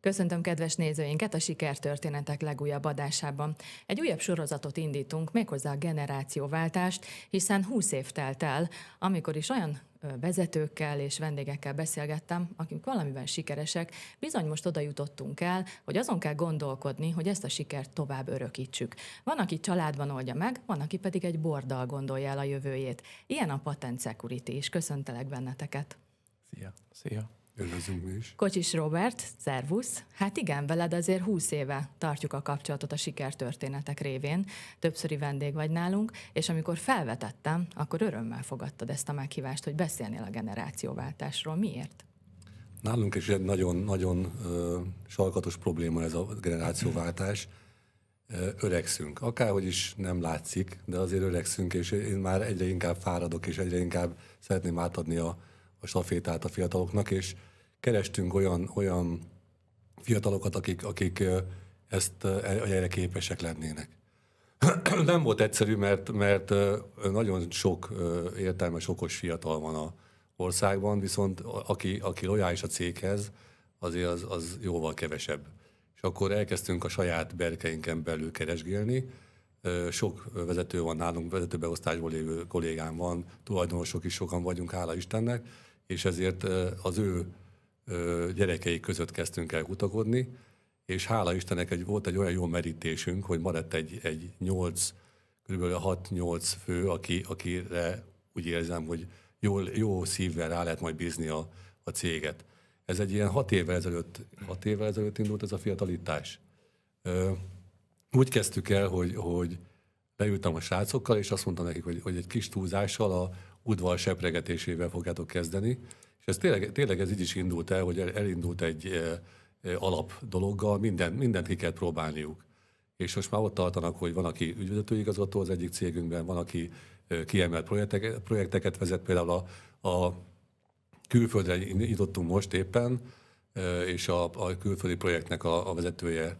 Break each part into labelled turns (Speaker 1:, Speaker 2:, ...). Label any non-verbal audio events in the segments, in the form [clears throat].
Speaker 1: Köszöntöm kedves nézőinket a Sikertörténetek legújabb adásában. Egy újabb sorozatot indítunk, méghozzá a generációváltást, hiszen 20 év telt el, amikor is olyan vezetőkkel és vendégekkel beszélgettem, akik valamiben sikeresek, bizony most oda jutottunk el, hogy azon kell gondolkodni, hogy ezt a sikert tovább örökítsük. Van, aki családban oldja meg, van, aki pedig egy borddal gondolja el a jövőjét. Ilyen a Patent Security, is. köszöntelek benneteket.
Speaker 2: Szia! Szia! Kérdezünk mi is.
Speaker 1: Kocsis Robert, szervusz. Hát igen, veled azért 20 éve tartjuk a kapcsolatot a sikertörténetek révén. Többszöri vendég vagy nálunk, és amikor felvetettem, akkor örömmel fogadtad ezt a meghívást, hogy beszélnél a generációváltásról. Miért?
Speaker 3: Nálunk is egy nagyon-nagyon uh, sarkatos probléma ez a generációváltás. öregszünk. Akárhogy is nem látszik, de azért öregszünk, és én már egyre inkább fáradok, és egyre inkább szeretném átadni a, a safétát a fiataloknak, és kerestünk olyan, olyan fiatalokat, akik, akik ezt erre képesek lennének. [clears throat] Nem volt egyszerű, mert, mert nagyon sok értelmes, okos fiatal van a országban, viszont aki, aki lojális a céghez, azért az, az jóval kevesebb. És akkor elkezdtünk a saját berkeinken belül keresgélni. Sok vezető van nálunk, vezetőbeosztásból lévő kollégám van, tulajdonosok is sokan vagyunk, hála Istennek, és ezért az ő gyerekei között kezdtünk el kutakodni, és hála Istennek egy, volt egy olyan jó merítésünk, hogy maradt egy, egy 8, kb. 6-8 fő, aki, akire úgy érzem, hogy jól, jó szívvel rá lehet majd bízni a, a céget. Ez egy ilyen hat évvel ezelőtt, hat évvel ezelőtt indult ez a fiatalítás. úgy kezdtük el, hogy, hogy leültem a srácokkal, és azt mondtam nekik, hogy, hogy egy kis túlzással a udvar sepregetésével fogjátok kezdeni, ez tényleg, tényleg ez így is indult el, hogy elindult egy alap dologgal, minden, mindent ki kell próbálniuk. És most már ott tartanak, hogy van, aki ügyvezetőigazgató az egyik cégünkben, van, aki kiemelt projekteket, projekteket vezet, például a, a külföldre nyitottunk most éppen, és a, a külföldi projektnek a, a vezetője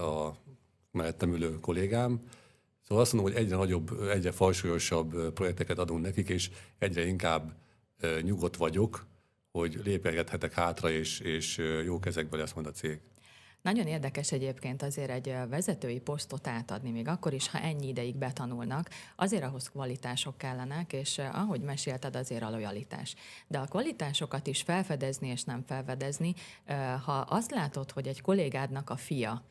Speaker 3: a mellettem ülő kollégám. Szóval azt mondom, hogy egyre nagyobb, egyre falsúlyosabb projekteket adunk nekik, és egyre inkább nyugodt vagyok, hogy lépegethetek hátra, és, és jó kezekben lesz majd a cég.
Speaker 1: Nagyon érdekes egyébként azért egy vezetői posztot átadni, még akkor is, ha ennyi ideig betanulnak, azért ahhoz kvalitások kellenek, és ahogy mesélted, azért a lojalitás. De a kvalitásokat is felfedezni és nem felfedezni, ha azt látod, hogy egy kollégádnak a fia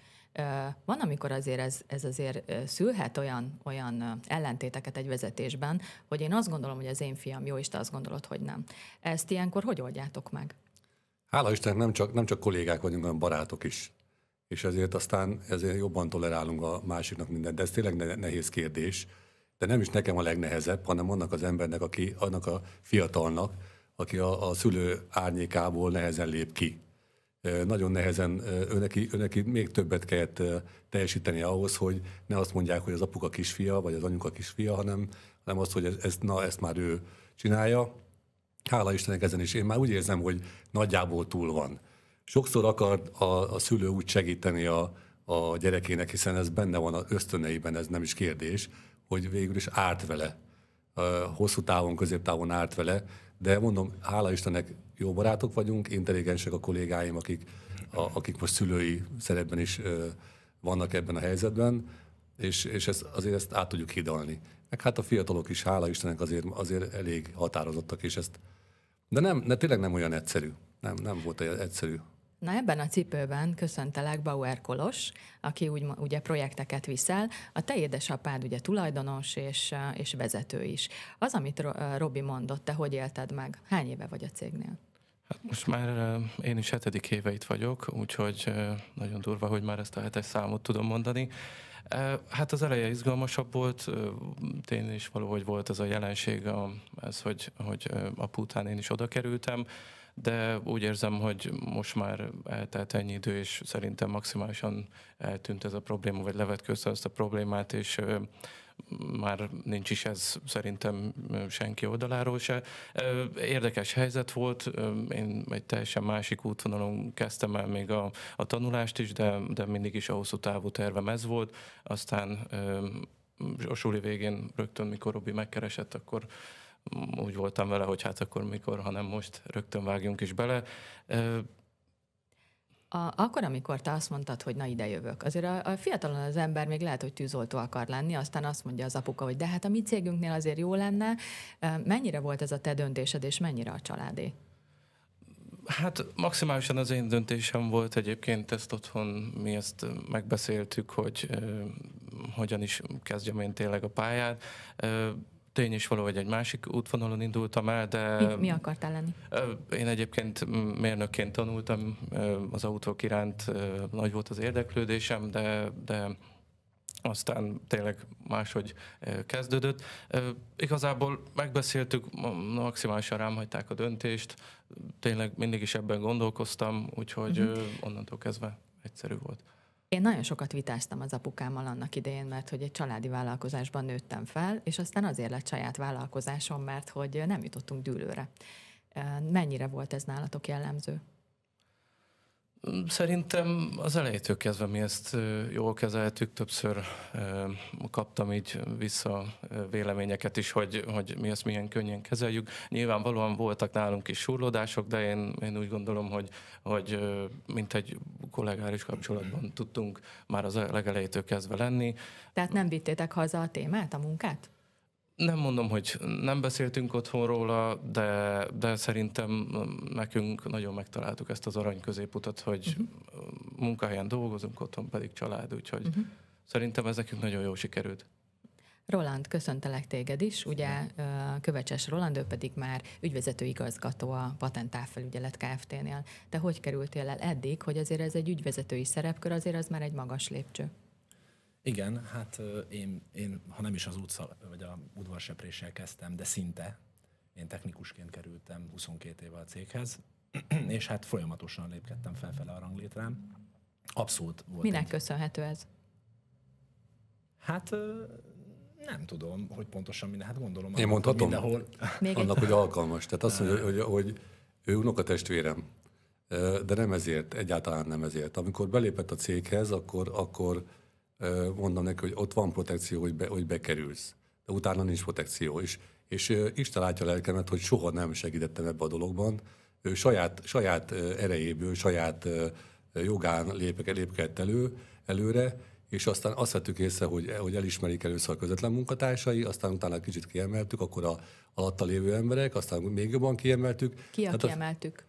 Speaker 1: van, amikor azért ez, ez azért szülhet olyan, olyan ellentéteket egy vezetésben, hogy én azt gondolom, hogy az én fiam jó, és te azt gondolod, hogy nem. Ezt ilyenkor hogy oldjátok meg?
Speaker 3: Hála Istennek nem csak, nem csak kollégák vagyunk, hanem barátok is. És ezért aztán ezért jobban tolerálunk a másiknak mindent. De ez tényleg nehéz kérdés. De nem is nekem a legnehezebb, hanem annak az embernek, aki, annak a fiatalnak, aki a, a szülő árnyékából nehezen lép ki nagyon nehezen, őneki, őneki még többet kellett teljesíteni ahhoz, hogy ne azt mondják, hogy az apuka kisfia, vagy az anyuka kisfia, hanem, hanem azt, hogy ez, ez, na, ezt már ő csinálja. Hála Istennek ezen is. Én már úgy érzem, hogy nagyjából túl van. Sokszor akar a, a szülő úgy segíteni a, a gyerekének, hiszen ez benne van az ösztöneiben, ez nem is kérdés, hogy végül is árt vele. Hosszú távon, középtávon árt vele, de mondom, hála Istennek jó barátok vagyunk, intelligensek a kollégáim, akik, a, akik most szülői szerepben is ö, vannak ebben a helyzetben, és, és ezt, azért ezt át tudjuk hidalni. Meg hát a fiatalok is, hála Istennek azért, azért elég határozottak, és ezt, de nem, de tényleg nem olyan egyszerű. Nem, nem volt egyszerű.
Speaker 1: Na ebben a cipőben köszöntelek Bauer Kolos, aki úgy, ugye projekteket viszel. A te édesapád ugye tulajdonos és, eh, és vezető is. Az, amit eh, Robi mondott, te hogy élted meg? Hány éve vagy a cégnél?
Speaker 2: Hát most már eh, én is hetedik éve itt vagyok, úgyhogy nagyon durva, hogy már ezt a hetes számot tudom mondani. Hát az eleje izgalmasabb volt, tényleg, is valahogy volt ez a jelenség, ez, hogy, hogy apu után én is oda kerültem de úgy érzem, hogy most már eltelt ennyi idő, és szerintem maximálisan eltűnt ez a probléma, vagy levetkőzte ezt a problémát, és már nincs is ez szerintem senki oldaláról se. Érdekes helyzet volt, én egy teljesen másik útvonalon kezdtem el még a, a tanulást is, de, de mindig is a hosszú távú tervem ez volt, aztán a suli végén rögtön, mikor Robi megkeresett, akkor úgy voltam vele, hogy hát akkor mikor, hanem most rögtön vágjunk is bele.
Speaker 1: A, akkor, amikor te azt mondtad, hogy na ide jövök, azért a, a fiatalon az ember még lehet, hogy tűzoltó akar lenni, aztán azt mondja az apuka, hogy de hát a mi cégünknél azért jó lenne. Mennyire volt ez a te döntésed, és mennyire a családé?
Speaker 2: Hát maximálisan az én döntésem volt egyébként, ezt otthon mi ezt megbeszéltük, hogy hogyan is kezdjem én tényleg a pályát tény is való, hogy egy másik útvonalon indultam el, de... Mi, mi
Speaker 1: akartál lenni?
Speaker 2: Én egyébként mérnökként tanultam, az autók iránt nagy volt az érdeklődésem, de, de aztán tényleg máshogy kezdődött. Igazából megbeszéltük, maximálisan rám hagyták a döntést, tényleg mindig is ebben gondolkoztam, úgyhogy uh-huh. onnantól kezdve egyszerű volt.
Speaker 1: Én nagyon sokat vitáztam az apukámmal annak idején, mert hogy egy családi vállalkozásban nőttem fel, és aztán azért lett saját vállalkozásom, mert hogy nem jutottunk dűlőre. Mennyire volt ez nálatok jellemző?
Speaker 2: Szerintem az elejétől kezdve mi ezt jól kezeltük, többször kaptam így vissza véleményeket is, hogy, hogy mi ezt milyen könnyen kezeljük. Nyilvánvalóan voltak nálunk is surlódások, de én, én úgy gondolom, hogy, hogy mint egy kollégáris kapcsolatban tudtunk már az e-, legelejétől kezdve lenni.
Speaker 1: Tehát nem vittétek haza a témát, a munkát?
Speaker 2: nem mondom, hogy nem beszéltünk otthon róla, de, de szerintem mm, nekünk nagyon megtaláltuk ezt az arany középutat, hogy uh-huh. munkahelyen dolgozunk, otthon pedig család, úgyhogy uh-huh. szerintem ez nekünk nagyon jó sikerült.
Speaker 1: Roland, köszöntelek téged is. Ugye Kövecses Roland, ő pedig már ügyvezető igazgató a Patentávfelügyelet Kft-nél. Te hogy kerültél el eddig, hogy azért ez egy ügyvezetői szerepkör, azért az már egy magas lépcső?
Speaker 4: Igen, hát én, én, ha nem is az utca, vagy a udvarsepréssel kezdtem, de szinte. Én technikusként kerültem 22 éve a céghez, [clears throat] és hát folyamatosan lépkedtem felfele a ranglétrán. Abszolút volt. Minek egy...
Speaker 1: köszönhető ez?
Speaker 4: Hát nem tudom, hogy pontosan minden. Hát gondolom, Én mondhatom? Mindenhol... Még annak, egy... hogy
Speaker 3: alkalmas. Tehát azt mondja, hogy, hogy ő unokatestvérem, de nem ezért, egyáltalán nem ezért. Amikor belépett a céghez, akkor, akkor mondom neki, hogy ott van protekció, hogy, be, hogy bekerülsz. De utána nincs protekció. is. és Isten látja a lelkemet, hogy soha nem segítettem ebbe a dologban. Ő saját, saját erejéből, saját jogán lépeket, lépkedett elő, előre, és aztán azt vettük észre, hogy, hogy elismerik először a közvetlen munkatársai, aztán utána kicsit kiemeltük, akkor a alatta lévő emberek, aztán még jobban kiemeltük. Ki a
Speaker 1: kiemeltük?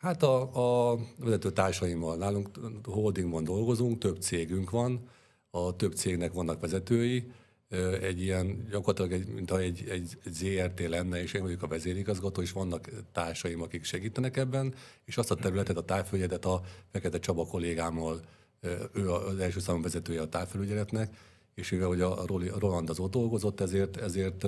Speaker 3: Hát a, a vezető társaimmal, nálunk holdingban dolgozunk, több cégünk van, a több cégnek vannak vezetői, egy ilyen, gyakorlatilag egy, mintha egy, egy, ZRT lenne, és én vagyok a vezérigazgató, és vannak társaim, akik segítenek ebben, és azt a területet, a távfölgyedet a Fekete Csaba kollégámmal, ő az első számú vezetője a távfelügyeletnek, és mivel hogy a Roland az ott dolgozott, ezért, ezért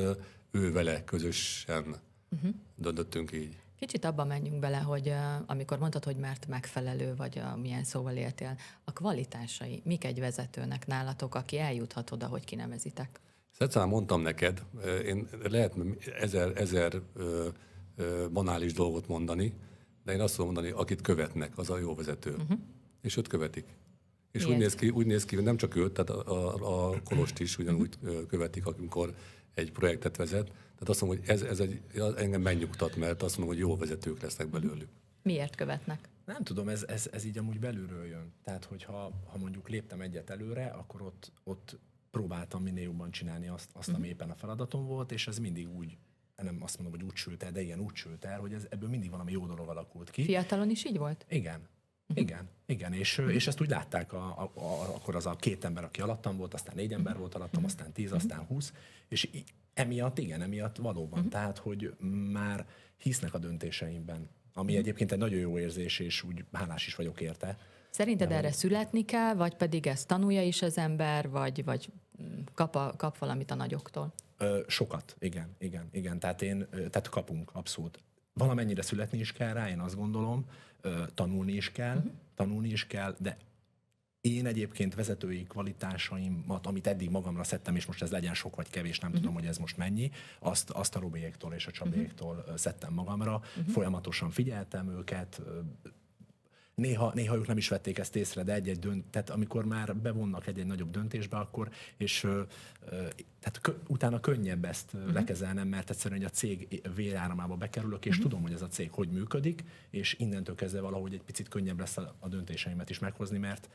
Speaker 3: ő vele közösen uh-huh. döntöttünk így.
Speaker 1: Kicsit abba menjünk bele, hogy amikor mondtad, hogy mert megfelelő vagy, a, milyen szóval éltél, a kvalitásai, mik egy vezetőnek nálatok, aki eljuthat oda, hogy kinevezitek?
Speaker 3: Szerintem mondtam neked, én lehet ezer, ezer ö, ö, banális dolgot mondani, de én azt tudom mondani, akit követnek, az a jó vezető. Uh-huh. És őt követik. És úgy néz, ki, úgy néz ki, hogy nem csak őt, tehát a, a, a Kolost is ugyanúgy követik, amikor egy projektet vezet, tehát azt mondom, hogy ez, ez egy, engem megnyugtat, mert azt mondom, hogy jó vezetők lesznek belőlük. Miért követnek?
Speaker 4: Nem tudom, ez, ez, ez így amúgy belülről jön. Tehát, hogyha ha mondjuk léptem egyet előre, akkor ott, ott próbáltam minél jobban csinálni azt, azt ami mhm. éppen a feladatom volt, és ez mindig úgy, nem azt mondom, hogy úgy sült el, de ilyen úgy sült el, hogy ez, ebből mindig valami jó dolog alakult
Speaker 1: ki. Fiatalon is így volt?
Speaker 4: Igen, igen, igen, és, és ezt úgy látták a, a, a, akkor az a két ember, aki alattam volt, aztán négy ember volt alattam, aztán tíz, mhm. aztán húsz, és emiatt, igen, emiatt valóban, mhm. tehát, hogy már hisznek a döntéseimben, ami mhm. egyébként egy nagyon jó érzés, és úgy hálás is
Speaker 1: vagyok érte. Szerinted De erre hogy... születni kell, vagy pedig ezt tanulja is az ember, vagy, vagy mm, kap, a, kap valamit a nagyoktól?
Speaker 4: Sokat, igen, igen, igen. Tehát én, tehát kapunk, abszolút valamennyire születni is kell rá, én azt gondolom, tanulni is kell, mhm. tanulni is kell, de én egyébként vezetői kvalitásaimat, amit eddig magamra szedtem, és most ez legyen sok vagy kevés, nem uh-huh. tudom, hogy ez most mennyi, azt, azt a Robéktól és a mhm. Csabéktól uh-huh. szedtem magamra. Uh-huh. Folyamatosan figyeltem őket, Néha, néha ők nem is vették ezt észre, de egy-egy dönt, tehát amikor már bevonnak egy-egy nagyobb döntésbe, akkor, és ö, ö, tehát kö, utána könnyebb ezt uh-huh. lekezelnem, mert egyszerűen hogy a cég véráramába bekerülök, és uh-huh. tudom, hogy ez a cég hogy működik, és innentől kezdve valahogy egy picit könnyebb lesz a, a döntéseimet is meghozni, mert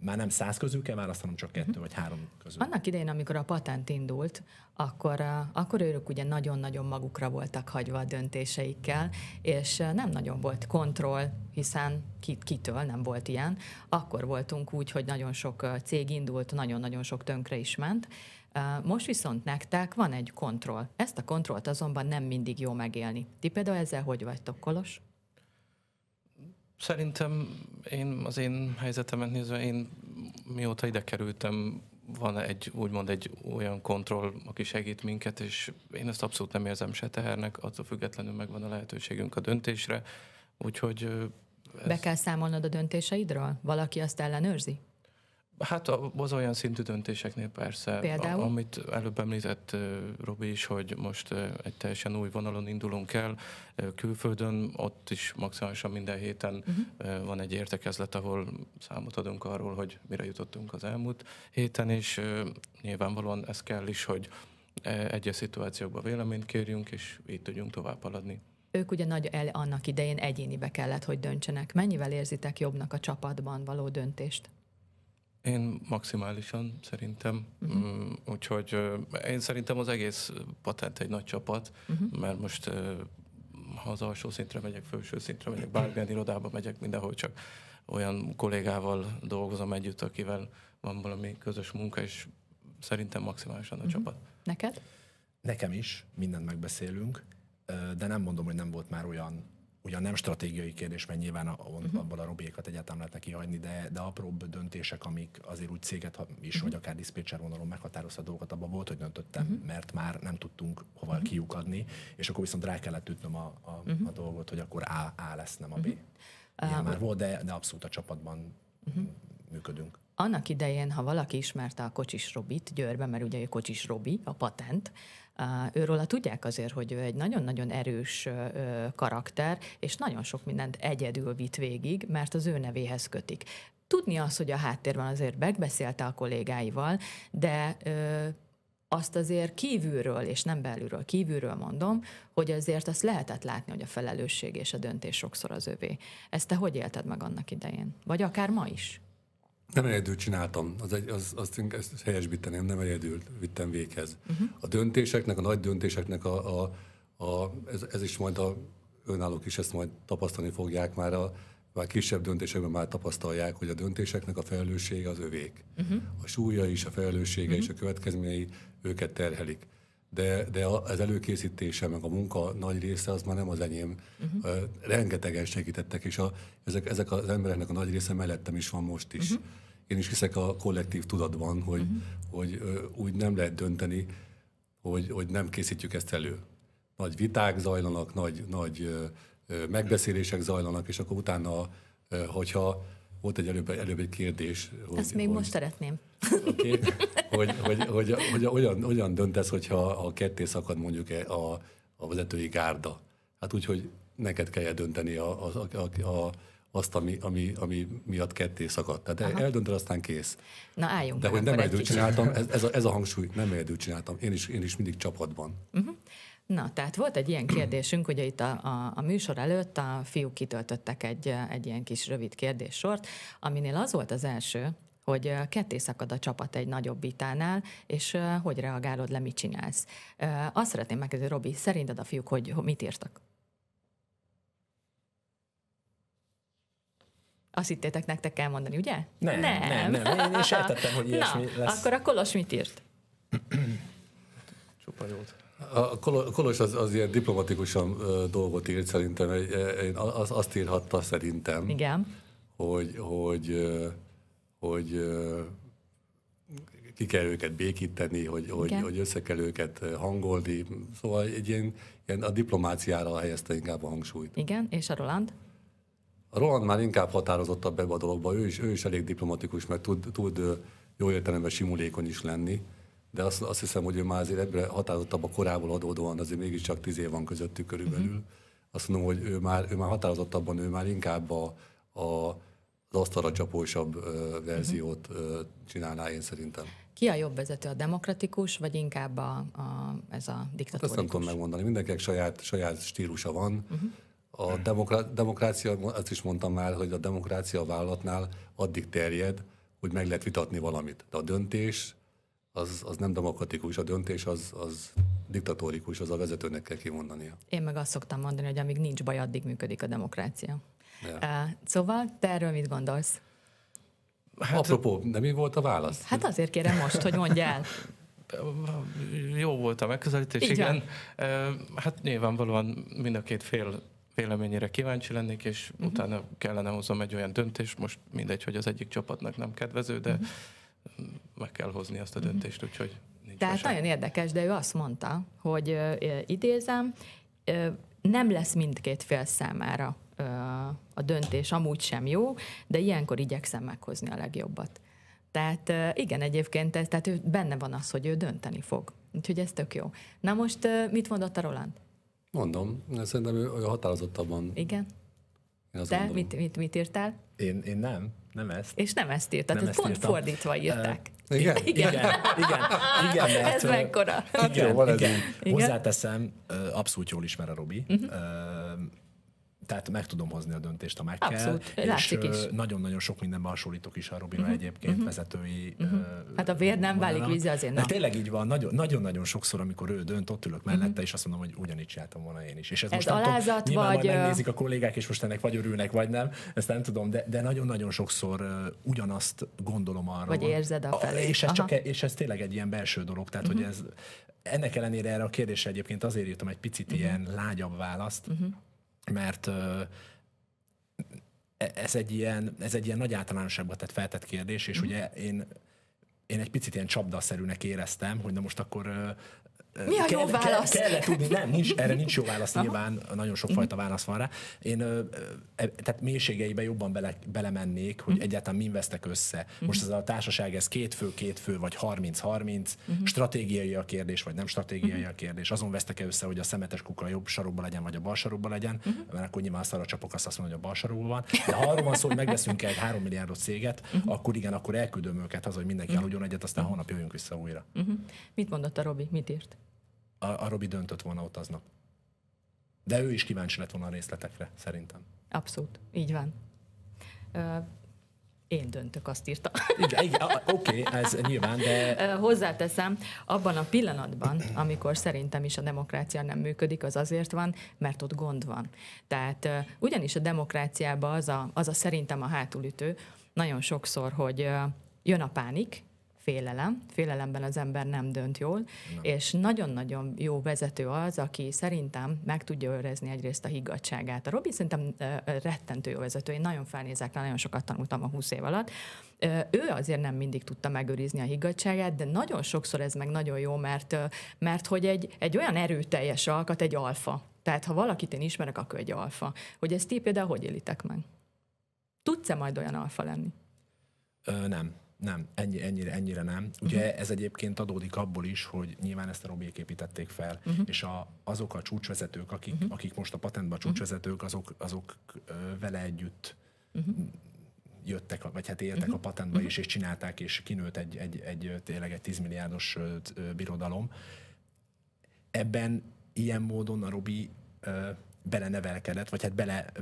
Speaker 4: már nem száz közül kell választanom, csak kettő mhm. vagy három közül. Annak
Speaker 1: idején, amikor a patent indult, akkor, akkor ők ugye nagyon-nagyon magukra voltak hagyva a döntéseikkel, és nem nagyon volt kontroll, hiszen kit, kitől nem volt ilyen. Akkor voltunk úgy, hogy nagyon sok cég indult, nagyon-nagyon sok tönkre is ment. Most viszont nektek van egy kontroll. Ezt a kontrollt azonban nem mindig jó megélni. Ti például ezzel hogy vagytok, Kolos?
Speaker 2: Szerintem én az én helyzetemet nézve, én mióta ide kerültem, van egy, úgymond egy olyan kontroll, aki segít minket, és én ezt abszolút nem érzem se tehernek, attól függetlenül megvan a lehetőségünk a döntésre, úgyhogy...
Speaker 1: Ez... Be kell számolnod a döntéseidről? Valaki azt ellenőrzi?
Speaker 2: Hát az olyan szintű döntéseknél persze, Például? amit előbb említett Robi is, hogy most egy teljesen új vonalon indulunk el, külföldön, ott is maximálisan minden héten uh-huh. van egy értekezlet, ahol számot adunk arról, hogy mire jutottunk az elmúlt héten, és nyilvánvalóan ez kell is, hogy egyes szituációkban véleményt kérjünk, és így tudjunk tovább haladni
Speaker 1: ők ugye nagy el annak idején egyénibe kellett, hogy döntsenek. Mennyivel érzitek jobbnak a csapatban való döntést?
Speaker 2: Én maximálisan szerintem, uh-huh. úgyhogy én szerintem az egész patent egy nagy csapat, uh-huh. mert most ha az alsó szintre megyek, felső szintre megyek, bármilyen irodába megyek, mindenhol csak olyan kollégával dolgozom együtt, akivel van valami közös munka, és szerintem maximálisan a uh-huh. csapat.
Speaker 4: Neked? Nekem is, mindent megbeszélünk, de nem mondom, hogy nem volt már olyan ugyan nem stratégiai kérdés, mert nyilván a, uh-huh. abban a mhm. robékat egyáltalán lehetne kihagyni, de, de apróbb döntések, amik azért úgy céget is, uh-huh. vagy akár diszpécser vonalon meghatározta dolgokat, abban volt, hogy döntöttem, uh-huh. mert már nem tudtunk hova uh-huh. kiukadni, és akkor viszont rá kellett ütnöm a, a, uh-huh. a dolgot, hogy akkor A, A lesz, nem a B. Uh-huh. Ilyen uh-huh. már volt, de, de abszolút a csapatban uh-huh. működünk.
Speaker 1: Annak idején, ha valaki ismerte a Kocsis Robit győrben mert ugye a Kocsis Robi, a patent, Őről a hát tudják azért, hogy ő egy nagyon-nagyon erős karakter, és nagyon sok mindent egyedül vitt végig, mert az ő nevéhez kötik. Tudni az, hogy a háttérben azért megbeszélte a kollégáival, de ö, azt azért kívülről, és nem belülről, kívülről mondom, hogy azért azt lehetett látni, hogy a felelősség és a döntés sokszor az övé. Ezt te hogy élted meg annak idején? Vagy akár ma is?
Speaker 3: Nem egyedül csináltam, az egy, az, azt ezt helyesbíteném, nem egyedül vittem véghez. Uh-huh. A döntéseknek, a nagy döntéseknek a, a, a ez, ez is majd a önállók is ezt majd tapasztalni fogják már a már kisebb döntésekben már tapasztalják, hogy a döntéseknek a felelőssége az övék. Uh-huh. A súlya is, a felelőssége uh-huh. és mhm. a következményei őket terhelik de, de az előkészítése, meg a munka nagy része az már nem az enyém. Uh-huh. Rengetegen segítettek, és a, ezek, ezek az embereknek a nagy része mellettem is van most is. Uh-huh. Én is hiszek a kollektív tudatban, hogy, uh-huh. hogy úgy nem lehet dönteni, hogy, hogy nem készítjük ezt elő. Nagy viták zajlanak, nagy, nagy megbeszélések zajlanak, és akkor utána, hogyha volt egy előbb, előbb egy kérdés. Hogy, Ezt még
Speaker 1: hogy, most szeretném.
Speaker 3: Okay, [laughs] hogy, hogy, hogy, hogy, olyan, olyan döntesz, hogyha a ketté szakad mondjuk e a, a vezetői gárda. Hát úgy, hogy neked kell dönteni a, a, a, a, azt, ami, ami, ami miatt ketté szakadt. Tehát Aha. eldöntöd, aztán kész.
Speaker 1: Na álljunk De hogy nem egyedül csináltam, ez, ez, a,
Speaker 3: ez a hangsúly, nem egyedül csináltam. Én is, én is mindig csapatban.
Speaker 1: Uh-huh. Na, tehát volt egy ilyen kérdésünk, ugye itt a, a, a műsor előtt a fiúk kitöltöttek egy, egy ilyen kis rövid kérdéssort, aminél az volt az első, hogy ketté szakad a csapat egy nagyobb vitánál, és hogy reagálod le, mit csinálsz. Azt szeretném megkérdezni, Robi, szerinted a fiúk hogy, hogy mit írtak? Azt hittétek, nektek kell mondani, ugye? Nem, nem, nem. nem. Én, én sejtettem, hogy [laughs] ilyesmi Na, lesz. akkor a Kolos mit írt?
Speaker 3: Csupa jót. A Kolos az, az ilyen diplomatikusan dolgot írt szerintem, e, én az, azt írhatta szerintem, Igen. hogy, hogy, hogy ki kell őket békíteni, hogy, hogy, hogy össze kell őket hangolni. Szóval egy ilyen, ilyen a diplomáciára helyezte inkább a hangsúlyt.
Speaker 1: Igen, és a Roland?
Speaker 3: A Roland már inkább határozottabb ebbe a dologba, ő is, ő is elég diplomatikus, mert tud, tud jó értelemben simulékony is lenni de azt, azt hiszem, hogy ő már azért ebben határozottabb a korából adódóan, azért mégiscsak tíz év van közöttük körülbelül. Uh-huh. Azt mondom, hogy ő már, ő már határozottabban, ő már inkább a, a, az asztalra csapósabb ö, verziót mhm. ö, csinálná én szerintem.
Speaker 1: Ki a jobb vezető, a demokratikus, vagy inkább a, a, ez a diktatórikus? Hát ezt nem tudom
Speaker 3: megmondani, mindenkinek saját, saját stílusa van. Uh-huh. A demokra- demokrácia, azt is mondtam már, hogy a demokrácia a vállalatnál addig terjed, hogy meg lehet vitatni valamit. De a döntés az, az nem demokratikus, a döntés az, az diktatórikus, az a vezetőnek kell kimondania.
Speaker 1: Én meg azt szoktam mondani, hogy amíg nincs baj, addig működik a demokrácia. Ja. Eh, szóval te erről mit gondolsz?
Speaker 2: Hát, Apropó, de mi volt a válasz?
Speaker 1: Hát azért kérem most, hogy mondj el.
Speaker 2: [laughs] Jó volt a megközelítés, Így igen. Van. Eh, hát nyilvánvalóan mind a két fél véleményére kíváncsi lennék, és uh-huh. utána kellene hozom egy olyan döntés. most mindegy, hogy az egyik csapatnak nem kedvező, de uh-huh meg kell hozni ezt a mhm. döntést, úgyhogy
Speaker 1: nincs Tehát nagyon érdekes, de ő azt mondta, hogy ö, idézem, ö, nem lesz mindkét fél számára ö, a döntés amúgy sem jó, de ilyenkor igyekszem meghozni a legjobbat. Tehát ö, igen, egyébként ez, tehát ő, benne van az, hogy ő dönteni fog. Úgyhogy ez tök jó. Na most ö, mit mondott a Roland? Mondom,
Speaker 3: szerintem ő, határozottabban.
Speaker 1: Igen. Te mit, mit, mit írtál? Én, én nem, nem ezt. És nem ezt írtad, nem ezt pont írtam. fordítva írták.
Speaker 4: Igen? Igen. Igen. Igen. igen mert, ez mekkora? Hát igen, jó, van igen. igen. Hozzáteszem, abszolút jól ismer a Robi. Uh-huh. Uh, tehát meg tudom hozni a döntést, ha meg Abszolút. kell. Látszik és is. nagyon-nagyon sok mindenben hasonlítok is a Robira uh-huh. Mhm, egyébként, uh-huh. vezetői. Uh-huh.
Speaker 1: Hát a vér nem válik vízre azért. De tényleg
Speaker 4: így van, nagyon-nagyon sokszor, amikor ő dönt, ott ülök mellette, uh-huh. és azt mondom, hogy ugyanígy csináltam volna én is. És ez, ez most alázat, tudom, vagy... Majd nézik a kollégák, és most ennek vagy örülnek, vagy nem, ezt nem tudom, de, de nagyon-nagyon sokszor uh, ugyanazt gondolom arra. Vagy érzed a felé. És ez, csak, e- és ez tényleg egy ilyen belső dolog, tehát uh-huh. hogy ez ennek ellenére erre a kérdésre egyébként azért írtam egy picit uh-huh. ilyen lágyabb választ, uh-huh mert e, ez egy ilyen, ez egy ilyen nagy általánosságba tett feltett kérdés, és mm. ugye én én egy picit ilyen csapdaszerűnek éreztem, hogy na most akkor
Speaker 1: mi a kell, jó válasz? Kell, kell, tudni, nem,
Speaker 4: nincs, erre nincs jó válasz nyilván, nagyon sokfajta mhm. válasz van rá. Én e, tehát mélységeibe jobban bele, belemennék, hogy mhm. egyáltalán mi vesztek össze. Mhm. Most ez a társaság, ez két fő, két fő, vagy 30-30, stratégiai a kérdés, vagy nem stratégiai a kérdés. Azon vesztek-e össze, hogy a szemetes kuka jobb sarokban legyen, vagy a bal sarokban legyen, mert akkor nyilván szar a csapok azt, mondja, hogy a bal sarokban van. De ha arról van szó, hogy megveszünk egy 3 milliárdot céget, akkor igen, akkor elküldöm őket az, hogy mindenki aludjon egyet, aztán holnap jöjjünk vissza újra.
Speaker 1: Mit mondott a Robi? Mit írt?
Speaker 4: a, a Robi döntött volna ott aznap. De ő is kíváncsi lett volna a részletekre, szerintem.
Speaker 1: Abszolút, így van. Ö, én döntök, azt írta.
Speaker 4: Igen, igen oké, okay, ez nyilván, de...
Speaker 1: Hozzáteszem, abban a pillanatban, amikor szerintem is a demokrácia nem működik, az azért van, mert ott gond van. Tehát ugyanis a demokráciában az a, az a szerintem a hátulütő nagyon sokszor, hogy jön a pánik, félelem. Félelemben az ember nem dönt jól, nem. és nagyon-nagyon jó vezető az, aki szerintem meg tudja őrezni egyrészt a higgadságát. A Robi szerintem rettentő jó vezető, én nagyon felnézek nagyon sokat tanultam a 20 év alatt. Ő azért nem mindig tudta megőrizni a higgadságát, de nagyon sokszor ez meg nagyon jó, mert, mert hogy egy, egy olyan erőteljes alkat, egy alfa. Tehát ha valakit én ismerek, akkor egy alfa. Hogy ezt ti például hogy élitek meg? Tudsz-e majd olyan alfa lenni?
Speaker 4: Ö, nem. Nem, ennyi, ennyire, ennyire nem. Ugye uh-huh. ez egyébként adódik abból is, hogy nyilván ezt a robék építették fel, uh-huh. és a, azok a csúcsvezetők, akik, uh-huh. akik most a patentban a csúcsvezetők, azok, azok ö, vele együtt uh-huh jöttek, vagy hát éltek uh-huh. a patentba uh-huh. is, és csinálták, és kinőtt egy, egy, egy tényleg egy 10 milliárdos birodalom. Ebben ilyen módon a Robi ö, belenevelkedett, vagy hát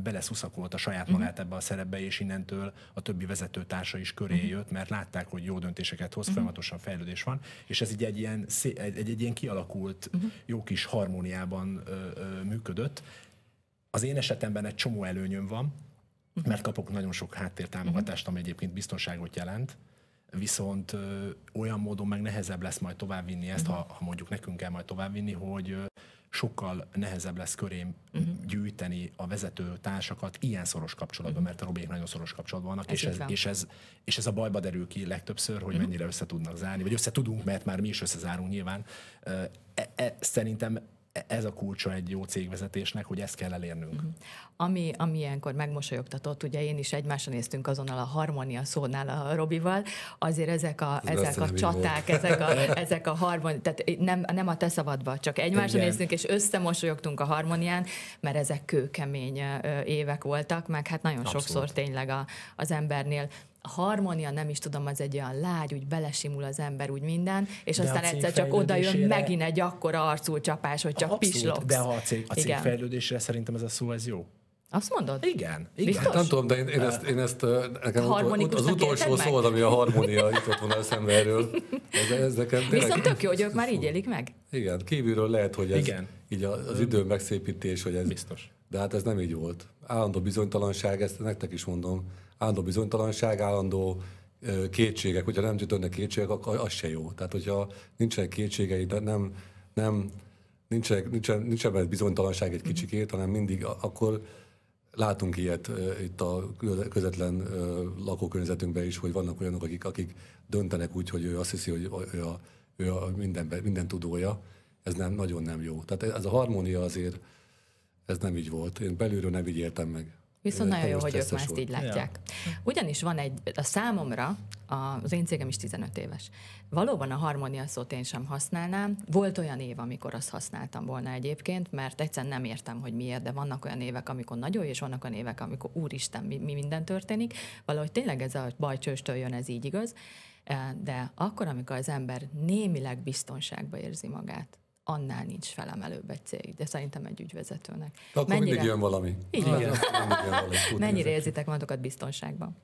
Speaker 4: bele, a saját mhm. magát ebbe a szerepbe, és innentől a többi vezetőtársa is köré mhm. jött, mert látták, hogy jó döntéseket hoz, mhm. folyamatosan fejlődés van, és ez így egy ilyen, egy, egy, egy ilyen kialakult, jó kis harmóniában ö, ö, működött. Az én esetemben egy csomó előnyöm van, mert kapok nagyon sok háttértámogatást, ami egyébként biztonságot jelent, viszont ö, olyan módon meg nehezebb lesz majd továbbvinni ezt, ha, ha mondjuk nekünk kell majd továbbvinni, hogy sokkal nehezebb lesz körém uh-huh. gyűjteni a vezető társakat ilyen szoros kapcsolatban, uh-huh. mert a Robék nagyon szoros kapcsolatban vannak, ez és, ez, van. és, ez, és ez a bajba derül ki legtöbbször, hogy uh-huh. mennyire össze tudnak zárni, vagy össze tudunk, mert már mi is összezárunk nyilván. E, e, szerintem ez a kulcsa egy jó cégvezetésnek, hogy ezt kell elérnünk. Mhm.
Speaker 1: Ami, ami ilyenkor megmosolyogtatott, ugye én is egymásra néztünk azonnal a harmónia szónál a Robival, azért ezek a, ez ezek a csaták, volt. ezek a, [laughs] ezek a harmónia, tehát nem, nem a te szabadba, csak egymásra Igen. néztünk, és összemosolyogtunk a harmónián, mert ezek kőkemény évek voltak, meg hát nagyon Abszolút. sokszor tényleg a, az embernél a harmónia, nem is tudom, az egy olyan lágy, úgy belesimul az ember, úgy minden, és de aztán egyszer csak oda jön megint egy akkora arcú csapás, hogy csak pislog De ha a cég, a cég
Speaker 4: Igen. szerintem ez a szó, ez jó.
Speaker 1: Azt mondod? Igen. igen. Biztos?
Speaker 4: Hát nem tudom, de én, én ezt, én ezt
Speaker 3: nekem ut- az utolsó szó az, ami a harmónia jutott volna eszembe erről. Ez, ez nekem tényleg, Viszont
Speaker 1: tök jó, hogy ők már így élik meg.
Speaker 3: Igen, kívülről lehet, hogy ez igen. így az idő megszépítés, hogy ez... Biztos. De hát ez nem így volt. Állandó bizonytalanság, ezt nektek is mondom állandó bizonytalanság, állandó kétségek, hogyha nem tűnnek kétségek, akkor az se jó. Tehát, hogyha nincsenek kétségeid, nem, nem, nincsenek, nincsen, nincsen benne bizonytalanság egy kicsikét, hanem mindig akkor látunk ilyet itt a közvetlen lakókörnyezetünkben is, hogy vannak olyanok, akik, akik döntenek úgy, hogy ő azt hiszi, hogy ő a, ő a minden, minden tudója. Ez nem, nagyon nem jó. Tehát ez a harmónia azért, ez nem így volt. Én belülről nem így értem meg.
Speaker 1: Viszont nagyon jó, hogy ők már ezt így látják. Ja. Ugyanis van egy, a számomra, az én cégem is 15 éves. Valóban a harmónia szót én sem használnám. Volt olyan év, amikor azt használtam volna egyébként, mert egyszerűen nem értem, hogy miért, de vannak olyan évek, amikor nagyon jó, és vannak olyan évek, amikor úristen, mi, mi minden történik. Valahogy tényleg ez a bajcsőstől jön, ez így igaz. De akkor, amikor az ember némileg biztonságba érzi magát, annál nincs felemelőbb egy cég, de szerintem egy ügyvezetőnek. De akkor Mennyire... mindig
Speaker 3: jön valami. Így [laughs] van. Mennyire
Speaker 1: érzitek magatokat biztonságban?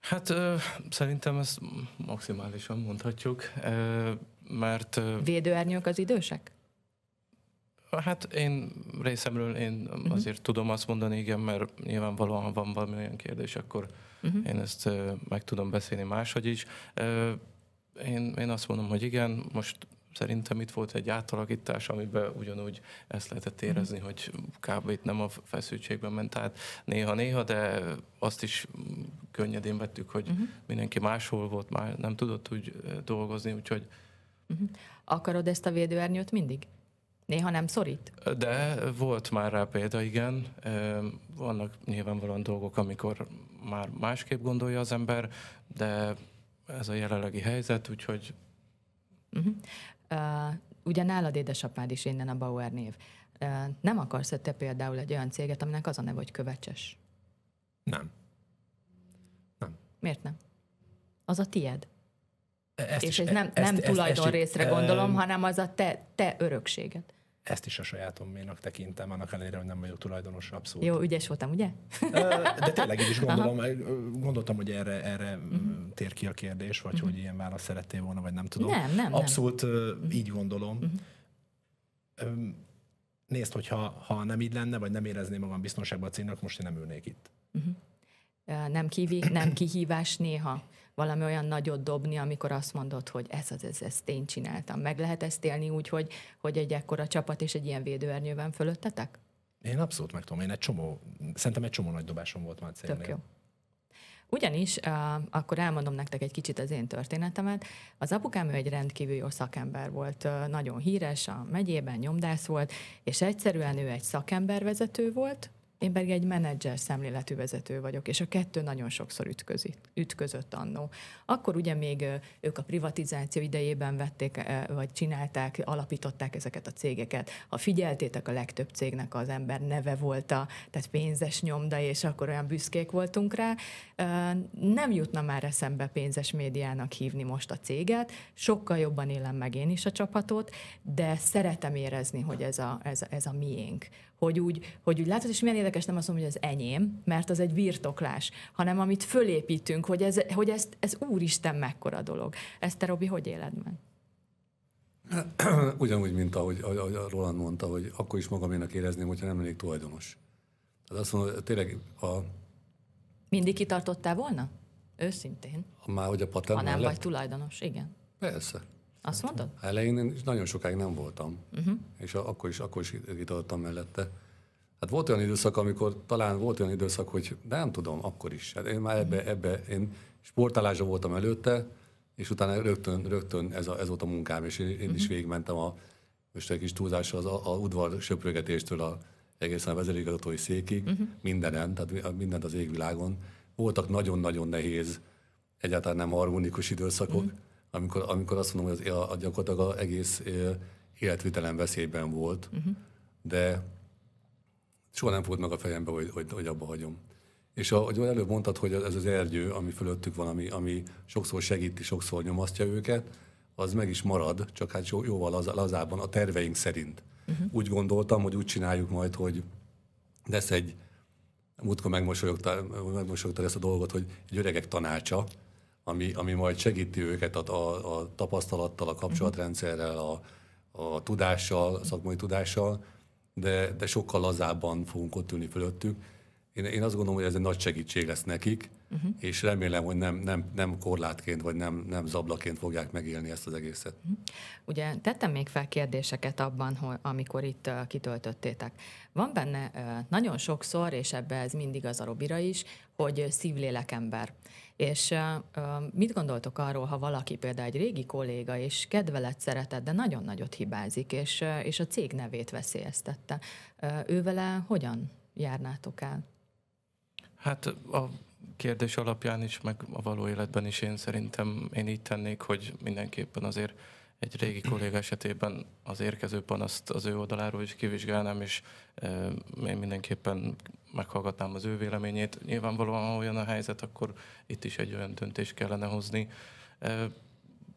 Speaker 2: Hát ö, szerintem ezt maximálisan mondhatjuk, ö, mert... Ö,
Speaker 1: Védőernyők az idősek?
Speaker 2: Hát én részemről én uh-huh. azért tudom azt mondani, igen, mert nyilvánvalóan, ha van valami olyan kérdés, akkor uh-huh. én ezt ö, meg tudom beszélni máshogy is. Ö, én, én azt mondom, hogy igen, most szerintem itt volt egy átalakítás, amiben ugyanúgy ezt lehetett mhm. érezni, hogy kb. itt nem a feszültségben ment át néha-néha, de azt is könnyedén vettük, hogy uh-huh. mindenki máshol volt, már nem tudott úgy dolgozni, úgyhogy...
Speaker 1: Uh-huh. Akarod ezt a védőernyőt mindig? Néha nem szorít?
Speaker 2: De volt már rá példa, igen. Vannak nyilvánvalóan dolgok, amikor már másképp gondolja az ember, de ez a jelenlegi helyzet, úgyhogy
Speaker 1: Uh-huh ugye nálad édesapád is innen a Bauer név. Nem akarsz te például egy olyan céget, aminek az a neve, hogy kövecses?
Speaker 4: Nem. Nem.
Speaker 1: Miért nem? Az a tied.
Speaker 4: E, ezt és is, ez e, nem, ezt, nem ezt, tulajdon ezt, részre ezt, gondolom, e, hanem
Speaker 1: az a te, te örökséged
Speaker 4: ezt is a sajátomménak tekintem, annak ellenére, hogy nem vagyok tulajdonos, abszolút. Jó,
Speaker 1: ügyes voltam, ugye?
Speaker 4: De tényleg így is gondolom, Aha. gondoltam, hogy erre, erre uh-huh. tér ki a kérdés, vagy uh-huh. hogy ilyen választ szerettél volna, vagy nem tudom. Nem, nem, Abszolút nem. Mhm. így gondolom. Uh-huh. Nézd, hogyha ha nem így lenne, vagy nem érezné magam biztonságban a cégnek, most én nem ülnék itt.
Speaker 1: Uh-huh. Nem, kívi, nem kihívás néha valami olyan nagyot dobni, amikor azt mondod, hogy ez az, ez, ezt én csináltam. Meg lehet ezt élni úgy, hogy, hogy egy ekkora csapat és egy ilyen védőernyőben fölöttetek?
Speaker 4: Én abszolút meg tudom. Én egy csomó, szerintem egy csomó nagy dobásom volt már célnél. Tök jó.
Speaker 1: Ugyanis, uh, akkor elmondom nektek egy kicsit az én történetemet. Az apukám ő egy rendkívül jó szakember volt, uh, nagyon híres, a megyében nyomdász volt, és egyszerűen ő egy szakembervezető volt, én pedig egy menedzser szemléletű vezető vagyok, és a kettő nagyon sokszor ütközött, ütközött annó. Akkor ugye még ők a privatizáció idejében vették, vagy csinálták, alapították ezeket a cégeket. Ha figyeltétek, a legtöbb cégnek az ember neve volt a, tehát pénzes nyomda, és akkor olyan büszkék voltunk rá. Nem jutna már eszembe pénzes médiának hívni most a céget, sokkal jobban élem meg én is a csapatot, de szeretem érezni, hogy ez a, ez, ez a miénk hogy úgy, hogy úgy látod, és milyen érdekes, nem azt mondom, hogy az enyém, mert az egy birtoklás, hanem amit fölépítünk, hogy ez, hogy ez, ez úristen mekkora dolog. Ezt te, Robi, hogy éled meg?
Speaker 3: [clears throat] Ugyanúgy, mint ahogy, ahogy Roland mondta, hogy akkor is magaménak érezném, hogyha nem lennék tulajdonos. Tehát azt mondom, tényleg a...
Speaker 1: Mindig kitartottál volna? Őszintén.
Speaker 3: Már hogy a patent Ha nem mellett? vagy
Speaker 1: tulajdonos, igen. Persze. Azt mondod?
Speaker 3: Hát, elején én nagyon sokáig nem voltam, uh-huh. és akkor is, akkor is italtam mellette. Hát volt olyan időszak, amikor talán volt olyan időszak, hogy de nem tudom, akkor is. Hát én már mhm. ebbe, ebbe én sportálásra voltam előtte, és utána rögtön, rögtön ez, a, ez volt a munkám, és én, én is mhm. végigmentem a, most egy kis túlzásra az a, a udvar söprögetéstől a, egészen a vezérigazgatói székig, uh-huh. mindenen, tehát mindent az égvilágon. Voltak nagyon-nagyon nehéz, egyáltalán nem harmonikus időszakok, uh-huh amikor, amikor azt mondom, hogy az, a, a gyakorlatilag az egész életvitelem veszélyben volt, uh-huh. de soha nem volt meg a fejembe, hogy, hogy, hogy abba hagyom. És ahogy előbb mondtad, hogy ez az erdő, ami fölöttük van, ami, ami sokszor segíti, sokszor nyomasztja őket, az meg is marad, csak hát jóval laz, lazában a terveink szerint. Uh-huh. Úgy gondoltam, hogy úgy csináljuk majd, hogy lesz egy, múltkor megmosolyogta, megmosolyogta ezt a dolgot, hogy egy öregek tanácsa, ami, ami majd segíti őket a, a, a tapasztalattal, a kapcsolatrendszerrel, a, a tudással, a szakmai tudással, de, de sokkal lazábban fogunk ott ülni fölöttük. Én, én azt gondolom, hogy ez egy nagy segítség lesz nekik, uh-huh. és remélem, hogy nem, nem, nem korlátként, vagy nem, nem zablaként fogják megélni ezt az egészet.
Speaker 1: Uh-huh. Ugye tettem még fel kérdéseket abban, hogy amikor itt uh, kitöltöttétek. Van benne uh, nagyon sokszor, és ebbe ez mindig az a Robira is, hogy szívlélek ember és mit gondoltok arról, ha valaki például egy régi kolléga, és kedvelet szeretett, de nagyon nagyot hibázik, és, és a cég nevét veszélyeztette. Ővele hogyan járnátok el?
Speaker 2: Hát a kérdés alapján is, meg a való életben is én szerintem én így tennék, hogy mindenképpen azért egy régi kolléga esetében az érkező panaszt az ő oldaláról is kivizsgálnám, és én mindenképpen meghallgatnám az ő véleményét. Nyilvánvalóan, ha olyan a helyzet, akkor itt is egy olyan döntést kellene hozni.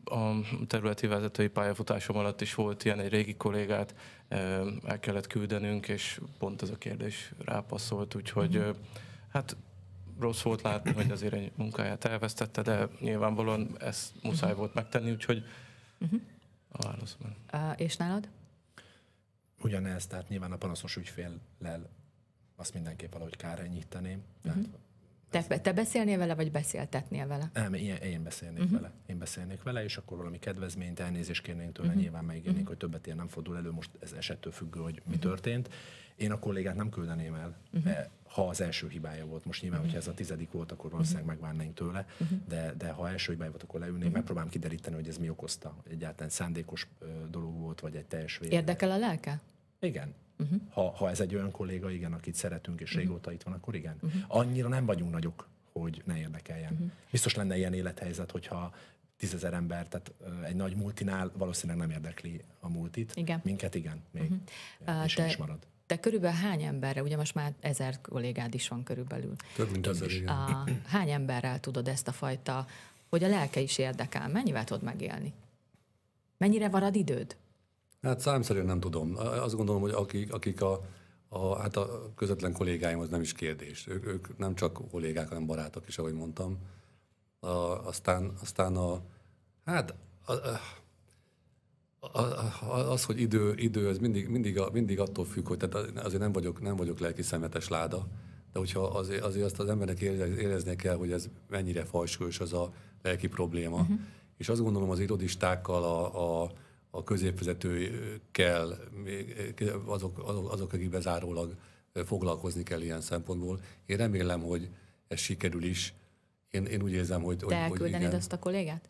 Speaker 2: A területi vezetői pályafutásom alatt is volt ilyen, egy régi kollégát el kellett küldenünk, és pont ez a kérdés rápasszolt, úgyhogy mhm. hát rossz volt látni, hogy azért egy munkáját elvesztette, de nyilvánvalóan ezt muszáj mhm. volt megtenni, úgyhogy
Speaker 1: mhm.
Speaker 4: a válaszom. és nálad? Ugyanez, tehát nyilván a panaszos ügyféllel azt mindenképp valahogy kára enyhíteném.
Speaker 1: uh-huh. Mhm. Te, te beszélnél vele, vagy beszéltetnél vele?
Speaker 4: Nem, én, én beszélnék uh-huh. vele. Én beszélnék vele, és akkor valami kedvezményt, elnézést kérnénk tőle, uh-huh. nyilván megígérnénk, uh-huh. hogy többet ilyen nem fordul elő, most ez esettől függő, hogy mi uh-huh. történt. Én a kollégát nem küldeném el, uh-huh. ha az első hibája volt. Most nyilván, uh-huh. hogyha ez a tizedik volt, akkor valószínűleg megvárnánk tőle, uh-huh. de, de ha első hibája volt, akkor leülnék, uh-huh. megpróbálom kideríteni, hogy ez mi okozta. Egyáltalán szándékos dolog volt, vagy egy teljes vége. Érdekel
Speaker 1: a lelke? Igen.
Speaker 4: Uh-huh. Ha, ha ez egy olyan kolléga, igen, akit szeretünk, és uh-huh. régóta itt van, akkor igen. Uh-huh. Annyira nem vagyunk nagyok, hogy ne érdekeljen. Uh-huh. Biztos lenne ilyen élethelyzet, hogyha tízezer ember, tehát egy nagy multinál valószínűleg nem érdekli a multit. Igen. Minket igen, még. Uh-huh.
Speaker 1: Ja, e, és de... is marad. De körülbelül hány emberre, ugye most már ezer kollégád is van körülbelül.
Speaker 4: Több mint ezer, igen. A,
Speaker 1: hány emberrel tudod ezt a fajta, hogy a lelke is érdekel, mennyivel tudod megélni? Mennyire marad időd?
Speaker 3: Hát számszerűen nem tudom. Azt gondolom, hogy akik, akik a, a, hát a közvetlen kollégáim az nem is kérdés. Ők, ők nem csak kollégák, hanem barátok is, ahogy mondtam. A, aztán, aztán a, hát a, a, a, az, hogy idő, idő ez mindig, mindig, a, mindig attól függ, hogy tehát azért nem vagyok, nem vagyok lelki szemetes láda, de hogyha azért, azért azt az embernek éreznie kell, hogy ez mennyire falsúlyos az a lelki probléma. Uh-huh. És azt gondolom az irodistákkal, a, a a középvezetőkkel, azok, azok, azok, akik bezárólag foglalkozni kell ilyen szempontból. Én remélem, hogy ez sikerül is. Én, én úgy érzem, hogy... Te elküldenéd azt a kollégát?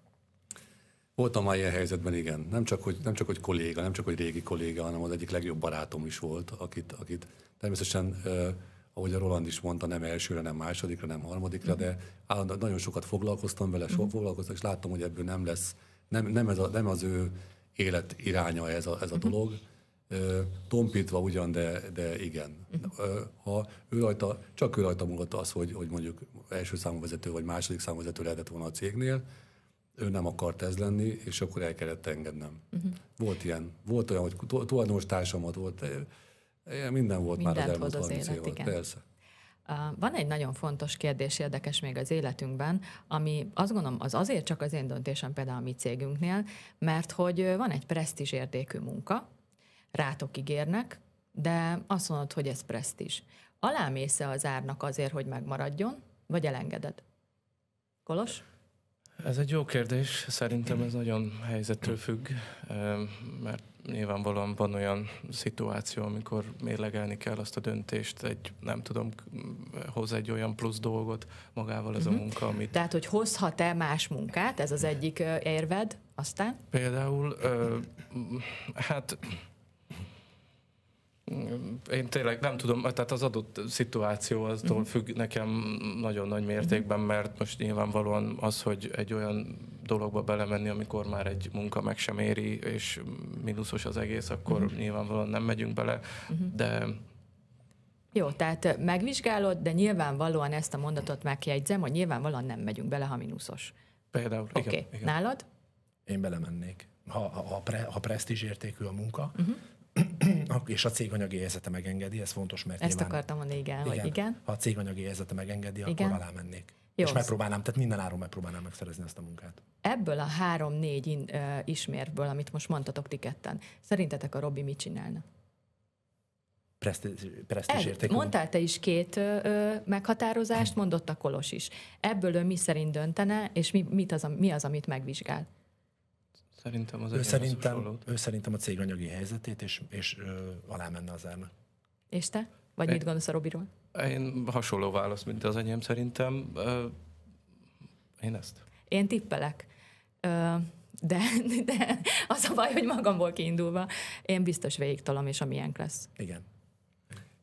Speaker 3: Voltam már ilyen helyzetben, igen. Nem csak, hogy, nem csak, hogy kolléga, nem csak, hogy régi kolléga, hanem az egyik legjobb barátom is volt, akit, akit természetesen, eh, ahogy a Roland is mondta, nem elsőre, nem másodikra, nem harmadikra, mm de állandóan nagyon sokat foglalkoztam vele, mm-hmm. foglalkoztam, és láttam, hogy ebből nem lesz, nem, nem, ez a, nem az ő élet iránya ez a, ez a mhm. dolog. Tompítva ugyan, de, de igen. Mhm. Ha ő rajta, csak ő rajta múlott az, hogy, hogy mondjuk első számú vezető vagy második számú vezető lehetett volna a cégnél, ő nem akart ez lenni, és akkor el kellett engednem. Uh-huh. Volt ilyen, volt olyan, hogy tulajdonos társamat volt, minden volt Mindent már az elmúlt 30 évet, persze.
Speaker 1: Van egy nagyon fontos kérdés, érdekes még az életünkben, ami azt gondolom az azért csak az én döntésem például a mi cégünknél, mert hogy van egy presztízs értékű munka, rátok ígérnek, de azt mondod, hogy ez presztízs. Alámész-e az árnak azért, hogy megmaradjon, vagy elengeded? Kolos?
Speaker 2: Ez egy jó kérdés, szerintem ez nagyon helyzettől függ, mert nyilvánvalóan van olyan szituáció, amikor mérlegelni kell azt a döntést, egy nem tudom, hoz egy olyan plusz dolgot magával ez uh-huh. a mhm. munka, amit...
Speaker 1: Tehát, hogy hozhat-e más munkát, ez az egyik érved, aztán?
Speaker 2: Például, ö, hát én tényleg nem tudom, tehát az adott szituáció azzal mhm. függ nekem nagyon nagy mértékben, mhm. mert most nyilvánvalóan az, hogy egy olyan dologba belemenni, amikor már egy munka meg sem éri, és mínuszos az egész, akkor uh-huh. nyilvánvalóan nem megyünk bele, uh-huh. de
Speaker 1: jó, tehát megvizsgálod, de nyilvánvalóan ezt a mondatot megjegyzem, hogy nyilvánvalóan nem megyünk bele, ha mínuszos.
Speaker 4: Például, okay. igen. igen. Nálad? Én belemennék. Ha, ha, pre, ha presztízs értékű a munka, uh-huh. [clears throat] és a céganyagi helyzete megengedi, ez fontos, mert Ezt nyilván, akartam
Speaker 1: mondani, igen, igen, hogy igen.
Speaker 4: Ha a céganyagi helyzete megengedi, igen. akkor alá mennék.
Speaker 1: Jó, és megpróbálnám,
Speaker 4: tehát minden áron megpróbálnám megszerezni ezt a munkát.
Speaker 1: Ebből a három-négy in, ö, amit most mondtatok ti ketten, szerintetek a Robi mit csinálna?
Speaker 4: Presztízs értékű. Mondtál
Speaker 1: te is két uh, meghatározást, mondott a Kolos is. Ebből ő mi szerint döntene, és mi, mit az, mi az, amit megvizsgál?
Speaker 4: Szerintem az ő szerintem, ő szerintem a cég anyagi helyzetét, és, és uh, alá menne az elme.
Speaker 1: És te? Vagy Én... mit gondolsz a Robiról?
Speaker 2: Én hasonló válasz, mint az enyém szerintem. Én ezt.
Speaker 1: Én tippelek. De, de az a baj, hogy magamból kiindulva, én biztos végigtolom, és amilyen lesz. Igen.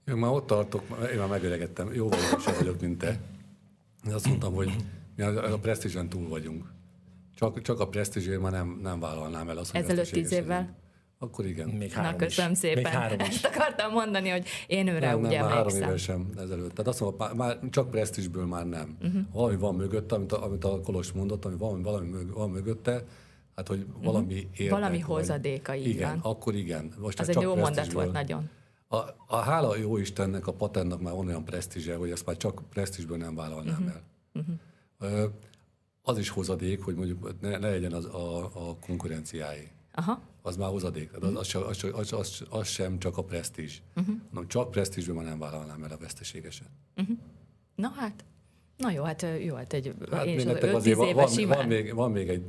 Speaker 2: Én
Speaker 3: már ott tartok, én már megöregettem, jóval sem vagyok, mint te. Én azt mondtam, hogy mi a presztízsen túl vagyunk. Csak, csak a presztízsért már nem, nem vállalnám el azt, hogy Ezelőtt tíz évvel? Akkor igen. Még három Na, köszönöm is. szépen. Még három is. Ezt
Speaker 1: akartam mondani, hogy én őre nem, ugye nem, már három éve sem
Speaker 3: ezelőtt. Tehát azt mondom, már csak presztisből már nem. Uh-huh. Valami van mögötte, amit a, amit a Kolos mondott, ami valami, valami mög, van mögötte, hát hogy mhm. valami uh-huh. érdek, Valami hozadéka, így Igen, van. akkor igen. Most Az egy jó mondat volt nagyon. A, a hála jó Istennek, a patentnak már olyan presztízse, hogy ezt már csak presztízsből nem vállalnám uh-huh. el. Uh-huh. Az is hozadék, hogy mondjuk ne, ne legyen az a, a konkurenciái. Aha az már hozadék. Tehát az, mhm. az, sem, az, az, az, az sem csak a presztízs. Uh-huh. Hanem csak presztízsből már nem vállalnám el a veszteségeset. Uh-huh. Mhm.
Speaker 1: Na hát, na jó, hát jó, hát egy hát én még az azért éve van, simán. van,
Speaker 3: még, van még egy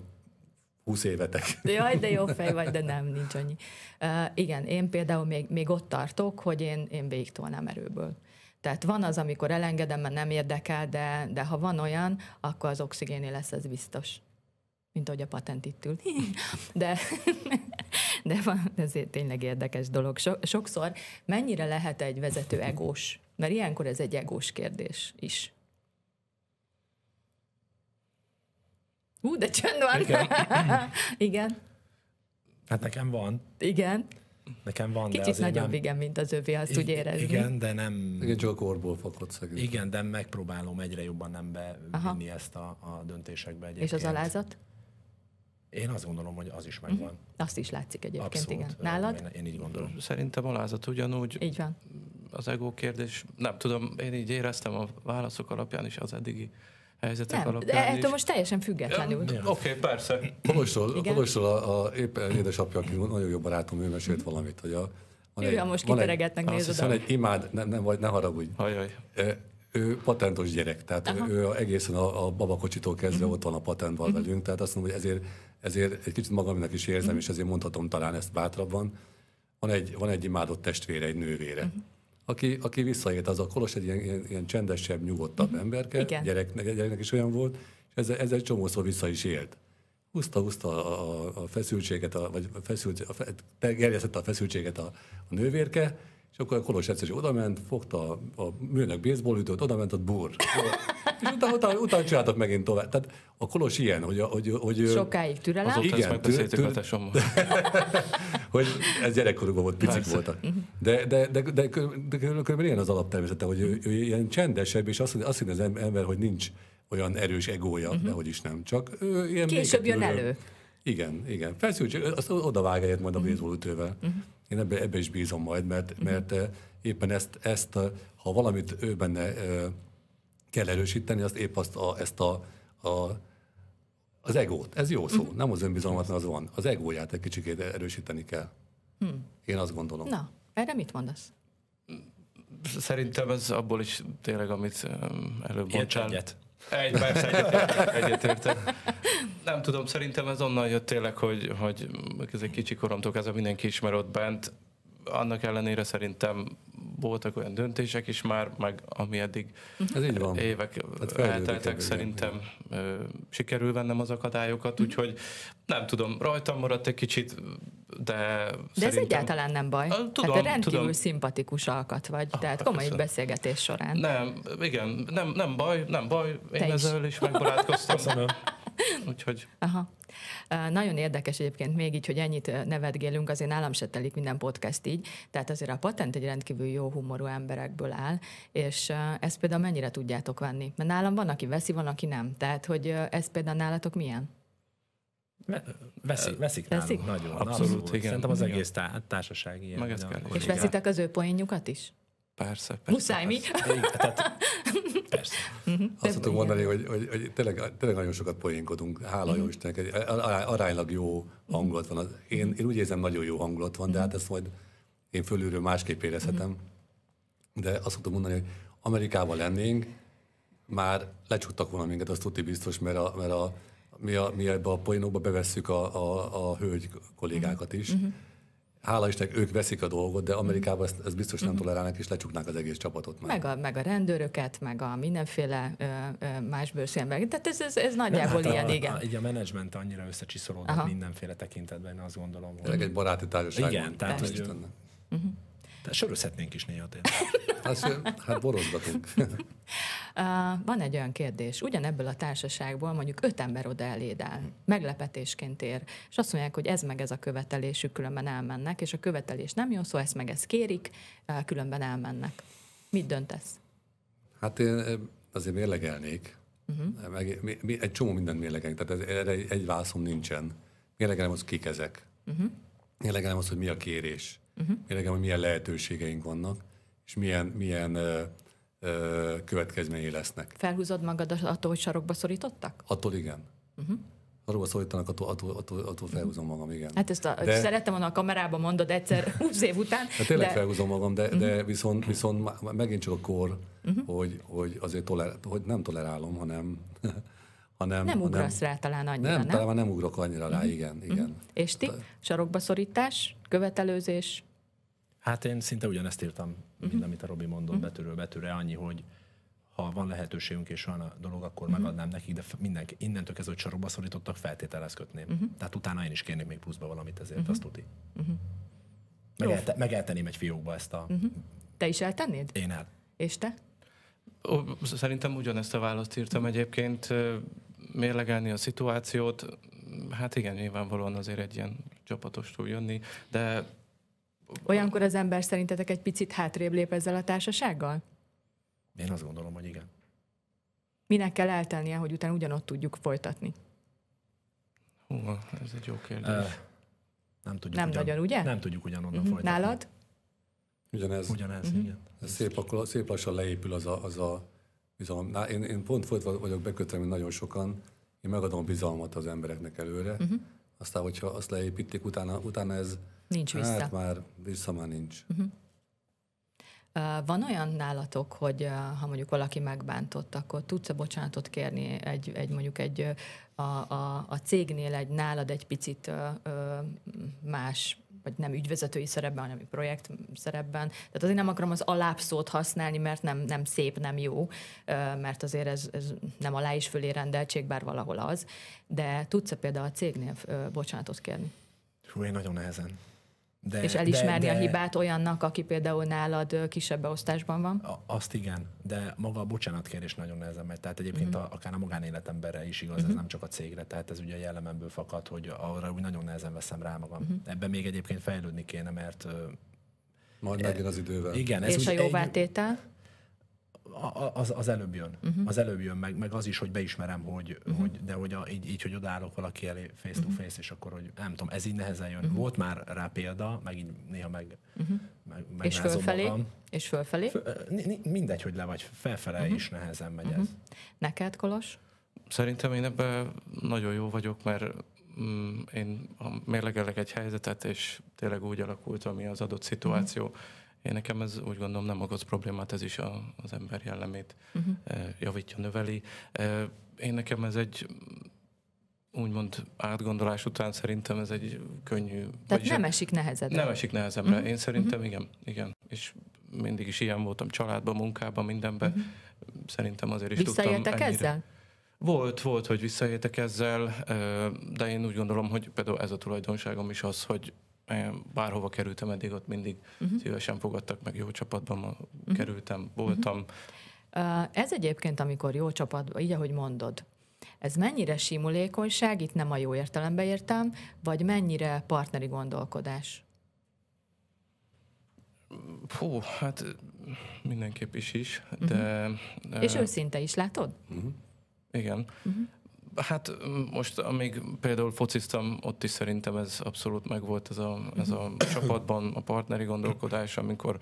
Speaker 3: 20 évetek. Jaj, de jó fej vagy,
Speaker 1: de nem, nincs annyi. Uh, igen, én például még, még ott tartok, hogy én, én végigtolnám erőből. Tehát van az, amikor elengedem, mert nem érdekel, de, de ha van olyan, akkor az oxigéné lesz, ez biztos mint ahogy a patent itt ül. [laughs] De, [laughs] de van, ez tényleg érdekes dolog. So, sokszor mennyire lehet egy vezető egós? Mert ilyenkor ez egy egós kérdés is. Hú, de csönd van. Igen. [laughs] igen.
Speaker 4: Hát nekem van. Igen. Nekem van, Kicsit de nagyobb, nem...
Speaker 1: igen, mint az övé, azt I- úgy érezni. Igen,
Speaker 4: de nem... Igen, csak orból fakadsz. Igen, de megpróbálom egyre jobban nem bevinni Aha. ezt a, a döntésekbe egyébként. És az alázat? Én azt gondolom, hogy az is mhm. megvan. Uh-huh.
Speaker 1: Azt is látszik egyébként, Abszolút. igen. Nálad? Én, én így gondolom.
Speaker 4: Szerintem alázat ugyanúgy. Így van. Az ego
Speaker 2: kérdés, nem tudom, én így éreztem a válaszok alapján is az eddigi helyzetek nem, alapján
Speaker 1: de ettől most teljesen függetlenül. Ja,
Speaker 2: Oké, okay, persze. Kolosról,
Speaker 1: Kolosról
Speaker 3: a, a épp édesapja, aki nagyon jó barátom, ő mesélt mhm. valamit, hogy a
Speaker 1: Jó, ő, most kiteregetnek, nézd Azt hiszem, egy
Speaker 3: imád, nem, nem, vagy, ne haragudj. Ajaj ő patentos gyerek, tehát Aha. ő egészen a, a babakocsitól kezdve uh-huh. ott van a patentval uh-huh. Mhm. velünk, tehát azt mondom, hogy ezért, ezért egy kicsit magamnak is érzem, uh-huh. és ezért mondhatom talán ezt bátrabban. Van egy, van egy imádott testvére, egy nővére, uh-huh. aki, aki visszaért, az a Kolos egy ilyen, ilyen, ilyen csendesebb, nyugodtabb uh-huh. emberke, Igen. gyereknek, gyereknek is olyan volt, és ezzel, ezzel egy csomószor vissza is élt. Húzta-húzta a, a, feszültséget, a, vagy feszült, a, terjesztette a feszültséget a, a nővérke, és akkor a Kolos egyszer oda ment, fogta a, a műnök baseballütőt, oda ment, ott bur. [laughs] És utána, utána, utána csináltak megint tovább. Tehát a Kolos ilyen, hogy... hogy, hogy Sokáig
Speaker 1: türelem. Azóta igen, ezt megbeszéltük tür,
Speaker 3: tür, [laughs] hogy ez gyerekkorúban volt, picik Persze. voltak. Mhm. De, de, de, de, de, de körülbelül ilyen az alaptermészete, hogy ő, ő ilyen csendesebb, és azt, azt hinni az ember, hogy nincs olyan erős egója, uh-huh. Mhm. de hogy is nem. Csak ő ilyen Később jön elő. Igen, igen. Feszültség, azt odavág egyet majd a mhm. baseballütővel. Uh-huh. Mhm. Én ebbe, ebbe is bízom majd, mert, uh-huh. mert eh, éppen ezt, ezt, eh, ha valamit ő benne eh, kell erősíteni, azt épp azt a, ezt a, a az egót, ez jó szó, uh-huh. nem az önbizalmat, az van. Az egóját egy kicsikét
Speaker 2: erősíteni kell. Hmm. Én azt gondolom.
Speaker 3: Na,
Speaker 1: erre mit mondasz?
Speaker 2: Szerintem ez abból is tényleg, amit előbb Érted mondtál.
Speaker 4: Egy persze, egyetértek.
Speaker 2: Egyet Nem tudom, szerintem ez onnan jött tényleg, hogy, hogy ez egy kicsi koromtól kezdve mindenki ismer ott bent, annak ellenére szerintem voltak olyan döntések is már, meg ami eddig Ez így van. évek hát elteltek, szerintem ö, sikerül vennem az akadályokat, úgyhogy nem tudom, rajtam maradt egy kicsit, de De ez egyáltalán
Speaker 1: nem baj. Tudom, tehát rendkívül tudom. szimpatikus alkat vagy, ah, tehát komoly köszön. beszélgetés során. Nem,
Speaker 2: igen, nem, nem baj, nem baj, én Te ezzel is, is megbarátkoztam. [laughs] Köszönöm. Úgyhogy...
Speaker 1: Aha. Nagyon érdekes egyébként még így, hogy ennyit nevetgélünk, azért nálam se telik minden podcast így, tehát azért a patent egy rendkívül jó humorú emberekből áll, és ezt például mennyire tudjátok venni? Mert nálam van, aki veszi, van, aki nem. Tehát, hogy ez például nálatok milyen?
Speaker 4: Veszik, veszik, veszik? nálunk nagyon. Abszolút, abszolút, igen. Szerintem az egész tá- társaság ilyen.
Speaker 3: Meg ezt kell
Speaker 1: és veszitek az ő poénjukat is? Persze, persze. Muszáj persze. mi? Igen, tehát [laughs] Persze. Uh-huh.
Speaker 3: Azt tudom mondani, hogy, hogy, hogy tényleg, tényleg nagyon sokat poénkodunk, hála uh-huh. jó mhm. Istennek, aránylag jó mhm. hangulat van. Az, én, én úgy érzem, nagyon jó hangulat van, de hát ezt majd én fölülről másképp érezhetem. De azt tudom mondani, hogy Amerikában lennénk, már lecsuttak volna minket, azt tudni biztos, mert, a, mert a, mi, a, mi ebbe a poénokba bevesszük a, a, a hölgy kollégákat is. Uh-huh hála Istennek ők veszik a dolgot, de mhm. Amerikában ezt, ezt biztos nem mhm. tolerálnak, és lecsuknák az egész
Speaker 4: csapatot
Speaker 1: már. Meg a, meg a rendőröket, meg a mindenféle ö, ö, más bőrszínben. Tehát ez, ez, ez nagyjából nem, hát ilyen, a, igen. A,
Speaker 4: így a menedzsment annyira összecsiszolódott Aha. mindenféle tekintetben, azt gondolom. hogy... egy baráti társaság.
Speaker 3: Igen, tehát, hogy, Uh-huh.
Speaker 4: De hát sörözhetnénk is néha tényleg.
Speaker 3: [laughs] hát, hát borozgatunk.
Speaker 1: [laughs] Van egy olyan kérdés. Ugyanebből a társaságból mondjuk öt ember oda eléd el. Meglepetésként ér. És azt mondják, hogy ez meg ez a követelésük, különben elmennek, és a követelés nem jó, szó, szóval ezt meg ezt kérik, különben elmennek. Mit döntesz?
Speaker 3: Hát én azért mérlegelnék. Uh-huh. Meg, mi, mi, egy csomó mindent mérlegelnék, tehát ez, erre egy válaszom nincsen. Mérlegelem az, kik ezek. Uh-huh. Mérlegelem az, hogy mi a kérés uh-huh. mérlegem, hogy milyen lehetőségeink vannak, és milyen, milyen ö, ö, következményei lesznek.
Speaker 1: Felhúzod magad attól, hogy sarokba szorítottak? Attól igen. Uh-huh.
Speaker 3: Arról szólítanak, attól, attól, attól, attól felhúzom magam, igen. Hát ezt
Speaker 1: a, de... szerettem volna a kamerába mondod egyszer 20 [laughs] év után. Hát tényleg de...
Speaker 3: felhúzom magam, de, uh-huh. de viszont, viszont megint csak a kor, uh-huh. hogy, hogy azért toler, hogy nem tolerálom, hanem [laughs]
Speaker 4: hanem... Nem ugrasz hanem, rá talán annyira, nem? nem? talán nem ugrok annyira uh-huh. rá, igen, igen.
Speaker 1: Uh-huh. És ti? Sarokba szorítás, követelőzés?
Speaker 4: Hát én szinte ugyanezt írtam, uh-huh.
Speaker 1: mind, mhm. amit a Robi mondott,
Speaker 4: uh-huh. Mhm. betűről betűre, annyi, hogy ha van lehetőségünk és van a dolog, akkor uh-huh. megadnám nekik, de mindenki, innentől kezdve, hogy sarokba szorítottak, feltételhez Uh-huh. Tehát utána én is kérnék még pluszba valamit ezért, uh-huh. azt tudni.
Speaker 1: Uh-huh. Megelte,
Speaker 4: megelteném egy fiókba ezt a...
Speaker 1: Uh-huh. Te is eltennéd? Én el. És te?
Speaker 2: Ó, szerintem ugyanezt a választ írtam egyébként. Mérlegelni a szituációt, hát igen, nyilvánvalóan azért egy ilyen csapatos túl jönni, de
Speaker 1: Olyankor az ember szerintetek egy picit hátrébb lép ezzel a társasággal?
Speaker 4: Én azt gondolom, hogy igen.
Speaker 1: Minek kell eltelnie, hogy utána ugyanott tudjuk folytatni?
Speaker 4: Hú, ez egy jó kérdés. Uh, nem tudjuk. Nem ugyan, nagyon, ugye? Nem tudjuk ugyanonnan uh-huh. folytatni. Nálad? Ugyanez. Ugyanez, uh-huh. igen. Ez szép,
Speaker 3: akkor, szép lassan leépül az a, az a bizalom. Na, én, én pont folytva vagyok bekötve, mint nagyon sokan. Én megadom a bizalmat az embereknek előre. Uh-huh. Aztán, hogyha azt leépítik, utána, utána ez
Speaker 1: Nincs hát vissza. Hát
Speaker 3: már vissza már nincs.
Speaker 1: Uh-huh. Van olyan nálatok, hogy ha mondjuk valaki megbántott, akkor tudsz-e bocsánatot kérni egy, egy mondjuk egy a, a, a cégnél egy nálad egy picit más, vagy nem ügyvezetői szerepben, hanem projekt szerepben. Tehát azért nem akarom az alápszót használni, mert nem, nem szép, nem jó, mert azért ez, ez nem alá is fölé rendeltség, bár valahol az. De tudsz-e például a cégnél bocsánatot kérni?
Speaker 4: Hú, én nagyon nehezen. De, és elismerni de, de, a hibát
Speaker 1: olyannak, aki például nálad kisebb osztásban van?
Speaker 4: Azt igen, de maga a bocsánatkérés nagyon nehezen megy. Tehát egyébként uh-huh. a, akár a magánéletemberre is igaz, uh-huh. ez mhm. nem csak a cégre. Tehát ez ugye a jellememből fakad, hogy arra úgy nagyon nehezen veszem rá magam. Uh-huh. Ebben még egyébként fejlődni kéne, mert... Majd e, megjön az idővel. Igen. Ez és úgy, a
Speaker 1: jóvátétel? Egy,
Speaker 4: az, az előbb jön. Uh-huh. Az előbb jön, meg, meg az is, hogy beismerem, hogy, uh-huh. hogy de hogy a, így, így, hogy odállok valaki elé face to mhm. face, uh-huh. és akkor, hogy nem tudom, ez így nehezen jön. Uh-huh. Volt már rá példa, meg így néha meg, uh-huh. meg, meg És fölfelé? Magam. És fölfelé? F- mindegy, hogy le vagy, felfele uh-huh. is nehezen megy uh-huh. ez.
Speaker 1: Neked, Kolos?
Speaker 4: Szerintem
Speaker 2: én ebben nagyon jó vagyok, mert mm, én mérlegelek egy helyzetet, és tényleg úgy alakult, ami az adott szituáció. Uh-huh én nekem ez úgy gondolom nem okoz problémát, ez is a, az ember jellemét uh-huh. javítja, növeli. Eh, én nekem ez egy úgymond átgondolás után szerintem ez egy könnyű... Tehát nem
Speaker 1: esik nehezedre. Nem esik
Speaker 2: nehezemre. Uh-huh. Én szerintem uh-huh. igen, igen. És mindig is ilyen voltam családban, munkában, mindenben. Uh-huh. Szerintem azért is tudtam ennyire. ezzel? Volt, volt, hogy visszaéltek ezzel, eh, de én úgy gondolom, hogy például ez a tulajdonságom is az, hogy bárhova kerültem eddig, ott mindig uh-huh. szívesen fogadtak, meg jó csapatban uh-huh. kerültem, voltam.
Speaker 1: Uh-huh. Ez egyébként, amikor jó csapatban, így ahogy mondod, ez mennyire simulékonyság, itt nem a jó értelembe értem, vagy mennyire partneri gondolkodás?
Speaker 2: Hú, hát mindenképp is is, de... Uh-huh. de... És
Speaker 1: őszinte is, látod?
Speaker 2: Uh-huh. Igen. Uh-huh. Hát mm, most, amíg például fociztam, ott is szerintem ez abszolút megvolt ez a, ez a mhm. csapatban a partneri gondolkodás, amikor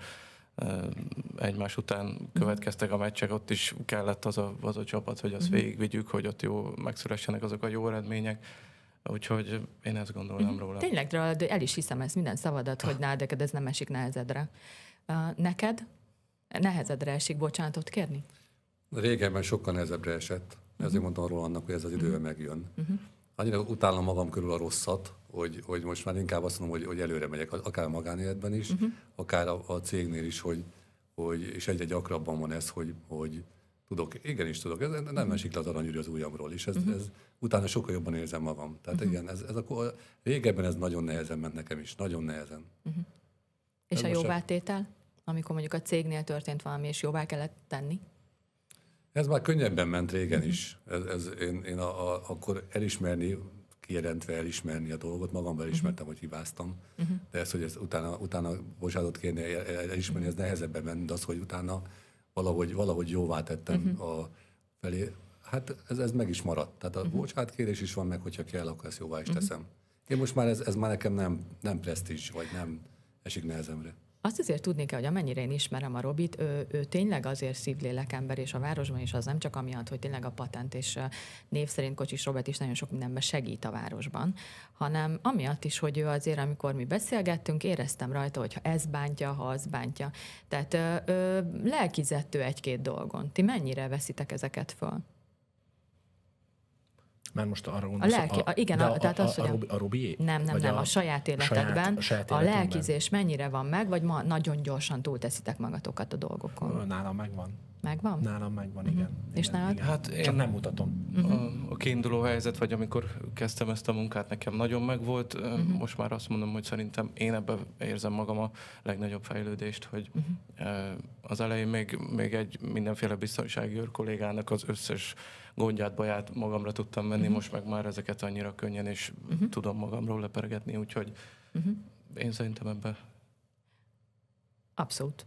Speaker 2: egymás után következtek a meccsek, ott is kellett az a, az a csapat, hogy azt mhm. végigvigyük, hogy ott jó, megszülessenek azok a jó eredmények. Úgyhogy én ezt gondolom mhm. róla. Tényleg,
Speaker 1: de el is hiszem ezt minden szavadat, hogy de ez nem esik nehezedre. Neked nehezedre esik bocsánatot kérni?
Speaker 3: Régebben sokkal nehezebbre esett mert azért mondtam arról annak, hogy ez az idővel mhm. megjön. Uh-huh. Annyira utálom magam körül a rosszat, hogy, hogy most már inkább azt mondom, hogy, hogy előre megyek, akár a magánéletben is, uh-huh. akár a, a cégnél is, hogy, hogy és egyre gyakrabban van ez, hogy, hogy tudok, igenis tudok, ez nem uh-huh. esik le az aranyűrű az ujjamról, és ez, uh-huh. ez utána sokkal jobban érzem magam. Tehát uh-huh. igen, ez, ez akkor, régebben ez nagyon nehezen ment nekem is, nagyon nehezen.
Speaker 1: Uh-huh. És ez a jóvátétel, amikor mondjuk a cégnél történt valami, és jóvá kellett tenni?
Speaker 3: Ez már könnyebben ment régen mhm. is. Ez, ez én, én a, a, akkor elismerni, kijelentve elismerni a dolgot, magamban mhm. elismertem, uh-huh. hogy hibáztam, uh-huh. de ez, hogy ez utána, utána bocsánatot kérni, elismerni, ez nehezebben ment, de az, hogy utána valahogy, valahogy jóvá tettem uh-huh. a felé, hát ez, ez meg is maradt. Tehát a uh-huh. is van meg, hogyha kell, akkor ezt jóvá is teszem. Uh-huh. Én most már ez, ez már nekem nem, nem presztízs, vagy nem esik nehezemre.
Speaker 1: Azt azért tudni kell, hogy amennyire én ismerem a Robit, ő, ő tényleg azért szívlélek ember, és a városban is az nem csak amiatt, hogy tényleg a patent és név szerint Kocsis Robert is nagyon sok mindenben segít a városban, hanem amiatt is, hogy ő azért, amikor mi beszélgettünk, éreztem rajta, hogy ha ez bántja, ha az bántja. Tehát ö, ö, lelkizettő egy-két dolgon. Ti mennyire veszitek ezeket föl?
Speaker 4: Már most arra gondolsz, a lelki, a, igen, a, a, tehát az, hogy a, a, Robi, Nem, nem, nem, a, a saját életedben a, saját a lelkizés
Speaker 1: mennyire van meg, vagy ma nagyon gyorsan túlteszitek magatokat a dolgokon?
Speaker 4: Nálam megvan. Megvan? Nálam megvan, igen. Mhm. uh
Speaker 1: igen És nálad? Igen.
Speaker 4: Hát én Csak nem mutatom. Mhm. A
Speaker 2: kiinduló helyzet, vagy amikor kezdtem ezt a munkát, nekem nagyon megvolt. Mm-hmm. Most már azt mondom, hogy szerintem én ebben érzem magam a legnagyobb fejlődést, hogy mm-hmm. az elején még, még egy mindenféle biztonsági őr kollégának az összes gondját, baját magamra tudtam venni, uh-huh. most meg már ezeket annyira könnyen, és uh-huh. tudom magamról lepergetni, úgyhogy uh-huh. én szerintem ebben...
Speaker 1: Abszolút.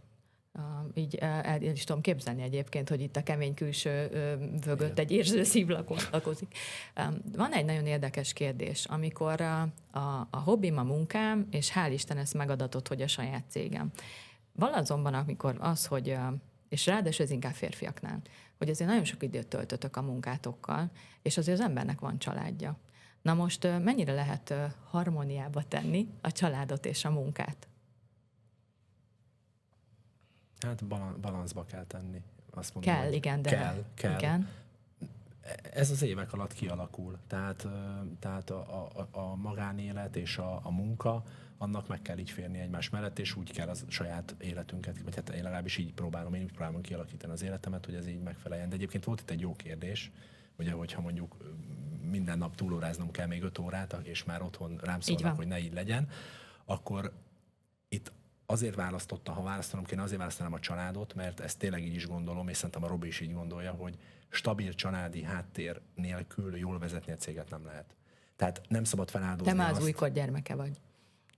Speaker 1: Uh, így e, el, el is tudom képzelni egyébként, hogy itt a kemény külső vögött egy érző szív lakozik. Um, van egy nagyon érdekes kérdés, amikor a, a, a hobbim a munkám, és hál' Isten ezt megadatott, hogy a saját cégem. Van azonban, amikor az, hogy és ráadásul ez inkább férfiaknál, hogy azért nagyon sok időt töltötök a munkátokkal, és azért az embernek van családja. Na most mennyire lehet harmóniába tenni a családot és a munkát?
Speaker 4: Hát balanszba kell tenni. Azt mondom, kell, igen, de... Kell, kell. Igen. Ez az évek alatt kialakul. Tehát, tehát a, a, a magánélet és a, a munka annak meg kell így férni egymás mellett, és úgy kell az saját életünket, vagy hát én legalábbis így próbálom, én úgy próbálom kialakítani az életemet, hogy ez így megfeleljen. De egyébként volt itt egy jó kérdés, ugye, hogyha mondjuk minden nap túlóráznom kell még 5 órát, és már otthon rám szólnak, hogy ne így legyen, akkor itt azért választottam, ha választanom kéne, azért választanám a családot, mert ezt tényleg így is gondolom, és szerintem a Robi is így gondolja, hogy stabil családi háttér nélkül jól vezetni a céget nem lehet. Tehát nem szabad feláldozni. Te már az azt... újkor
Speaker 1: gyermeke vagy.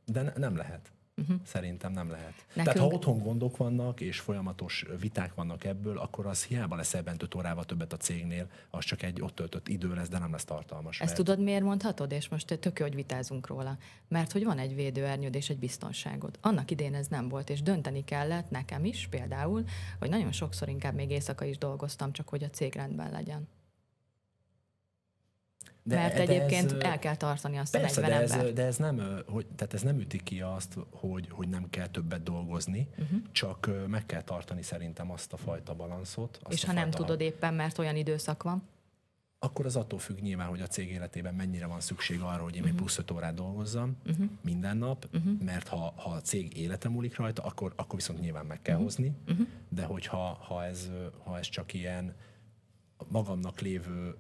Speaker 4: De ne, nem lehet. Uh-huh. Szerintem nem lehet. Nekünk... Tehát ha otthon gondok vannak, és folyamatos viták vannak ebből, akkor az hiába lesz ebben 5 órával többet a cégnél, az csak egy ott töltött idő lesz, de nem lesz tartalmas. Ezt mert... tudod,
Speaker 1: miért mondhatod? És most tök jó, hogy vitázunk róla. Mert hogy van egy védőernyőd és egy biztonságod. Annak idén ez nem volt, és dönteni kellett nekem is például, hogy nagyon sokszor inkább még éjszaka is dolgoztam, csak hogy a cég rendben legyen. De, Mert de egyébként ez, el kell tartani azt persze, a 40 de ez, embert.
Speaker 4: de ez nem, hogy, tehát ez nem üti ki azt, hogy, hogy nem kell többet dolgozni, uh-huh. csak meg kell tartani szerintem azt a fajta balanszot. Azt És ha nem tudod
Speaker 1: éppen, mert olyan időszak van?
Speaker 4: Akkor az attól függ nyilván, hogy a cég életében mennyire van szükség arra, hogy én uh-huh. plusz 5 órát dolgozzam uh-huh. minden nap, uh-huh. mert ha, ha a cég élete múlik rajta, akkor, akkor viszont nyilván meg kell uh-huh. hozni, uh-huh. de hogyha ha ez, ha ez csak ilyen magamnak lévő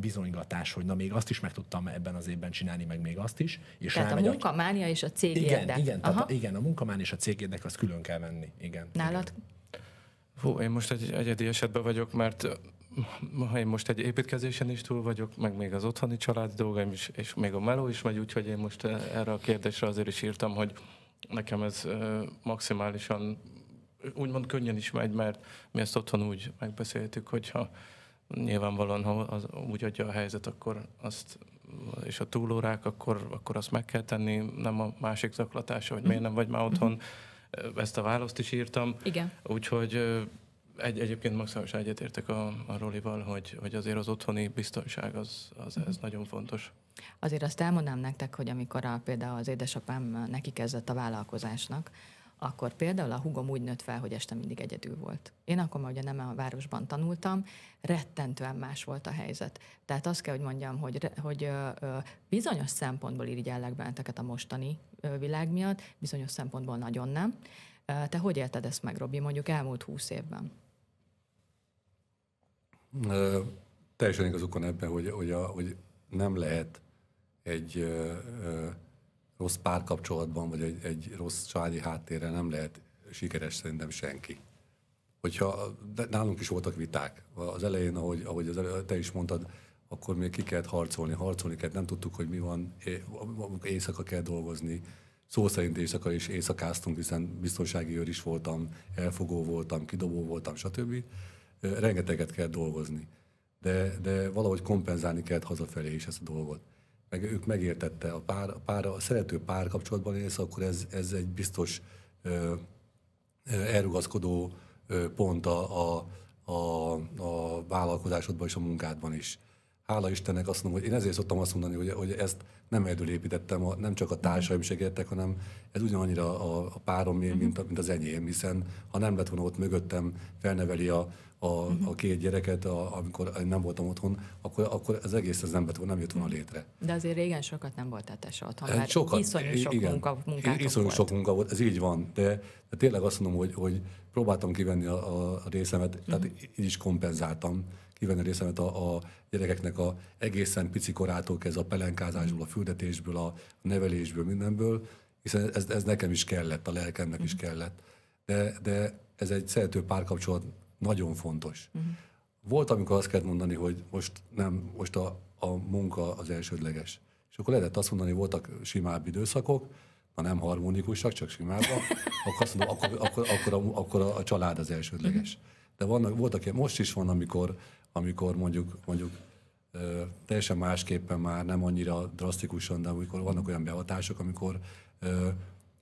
Speaker 4: bizonygatás, hogy na még azt is meg tudtam ebben az évben csinálni, meg még azt is. És tehát a
Speaker 1: munkamánia a... és a cég igen, érdek. Igen, Aha.
Speaker 4: igen, a munkamánia és a cég érdek az külön kell venni. Igen.
Speaker 1: Nálad? Igen.
Speaker 2: Hú, én most egy egyedi esetben vagyok, mert eh, ha én most egy építkezésen is túl vagyok, meg még az otthoni család dolgaim is, és még a meló is megy, úgyhogy én most eh, erre a kérdésre azért is írtam, hogy nekem ez eh, maximálisan úgymond könnyen is megy, mert mi ezt otthon úgy megbeszéltük, hogyha Nyilvánvalóan, ha az úgy adja a helyzet, akkor azt és a túlórák, akkor, akkor azt meg kell tenni, nem a másik zaklatása, hogy miért mhm. nem vagy már mhm. otthon. Ezt a választ is írtam. Igen. Úgyhogy egy, egyébként maximálisan egyetértek a, a Rolival, hogy, hogy azért az otthoni biztonság az, az mhm. ez nagyon fontos.
Speaker 1: Azért azt elmondanám nektek, hogy amikor a, például az édesapám neki kezdett a vállalkozásnak, akkor például a hugom úgy nőtt fel, hogy este mindig egyedül volt. Én akkor már ugye nem a városban tanultam, rettentően más volt a helyzet. Tehát azt kell, hogy mondjam, hogy, hogy bizonyos szempontból irigyellek benneteket a mostani világ miatt, bizonyos szempontból nagyon nem. Te hogy élted ezt meg, Robi, mondjuk elmúlt húsz évben?
Speaker 3: Ö, teljesen igazukon ebben, hogy, hogy, a, hogy nem lehet egy ö, ö, rossz párkapcsolatban, vagy egy, egy rossz családi háttérrel nem lehet sikeres szerintem senki. Hogyha, de nálunk is voltak viták. Az elején, ahogy, ahogy az elején, te is mondtad, akkor még ki kellett harcolni, harcolni kellett, nem tudtuk, hogy mi van, éjszaka kell dolgozni, szó szerint éjszaka is éjszakáztunk, hiszen biztonsági őr is voltam, elfogó voltam, kidobó voltam, stb. Rengeteget kell dolgozni. De, de valahogy kompenzálni kellett hazafelé is ezt a dolgot meg ők megértette a pár, a, pár, a szerető párkapcsolatban élsz, akkor ez, ez egy biztos ö, elrugaszkodó pont a, a, a, a vállalkozásodban és a munkádban is hála Istennek azt mondom, hogy én ezért szoktam azt mondani, hogy, hogy ezt nem egyedül építettem, a, nem csak a mhm. társaim segítettek, hanem ez ugyanannyira a, a párom, én, mint, mhm. mint az enyém, hiszen ha nem lett volna ott mögöttem, felneveli a, a, a mhm. két gyereket, a, amikor én nem voltam otthon, akkor, akkor az egész ez nem, lett volna, nem jött volna létre.
Speaker 1: De azért régen sokat nem voltál te se otthon, hát mert sokat, iszonyú sok igen, munka, iszonyú volt. sok
Speaker 3: munka volt, ez így van, de, de tényleg azt mondom, hogy, hogy próbáltam kivenni a, a részemet, tehát így is kompenzáltam kivenni részemet a, a gyerekeknek a egészen pici korától kezdve a pelenkázásból, a fürdetésből, a nevelésből, mindenből, hiszen ez, ez nekem is kellett, a lelkemnek is kellett. De, de ez egy szerető párkapcsolat nagyon fontos. Volt, amikor azt kellett mondani, hogy most nem, most a, a munka az elsődleges. És akkor lehetett azt mondani, voltak simább időszakok, ha nem harmonikusak, csak simábbak, akkor azt mondom, akkor, akkor, akkor, a, akkor a család az elsődleges. De vannak, voltak most is van, amikor amikor mondjuk, mondjuk teljesen másképpen már nem annyira drasztikusan, de amikor vannak olyan behatások, amikor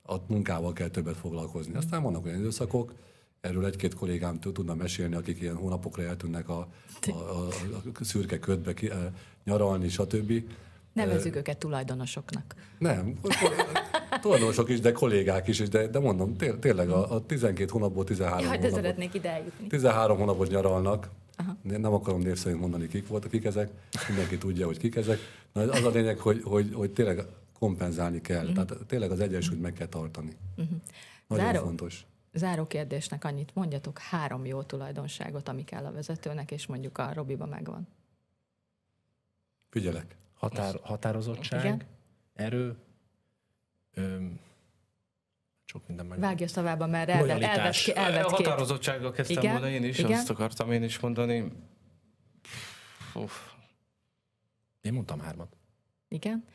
Speaker 3: a munkával kell többet foglalkozni. Aztán vannak olyan időszakok, erről egy-két kollégám tudna mesélni, akik ilyen hónapokra eltűnnek a, a, a, a szürke ködbe ki, a, nyaralni, stb. Nevezzük
Speaker 1: őket tulajdonosoknak.
Speaker 3: Nem, tulajdonosok is, de kollégák is, de, de mondom, tényleg a, a 12 hónapból 13 Jaj, de szeretnék ide eljutni. 13 hónapot nyaralnak, Aha. De nem akarom név szerint mondani, kik voltak, kik ezek. Mindenki tudja, hogy kik ezek. Na, az a lényeg, hogy, hogy, hogy tényleg kompenzálni kell. Uh-huh. Tehát tényleg az egyensúlyt meg kell tartani.
Speaker 1: Uh-huh. Nagyon Záró, fontos. Záró kérdésnek annyit mondjatok, három jó tulajdonságot, ami kell a vezetőnek, és mondjuk a Robiba megvan.
Speaker 4: Figyelek. Határ, határozottság, Igen? erő, öm, sok minden meg.
Speaker 1: Vágja szavába, mert elvett, elvett elvet Határozottsággal kezdtem Igen? oda én is, Igen? azt
Speaker 2: akartam én is mondani.
Speaker 1: Uf.
Speaker 4: Én mondtam hármat. Igen?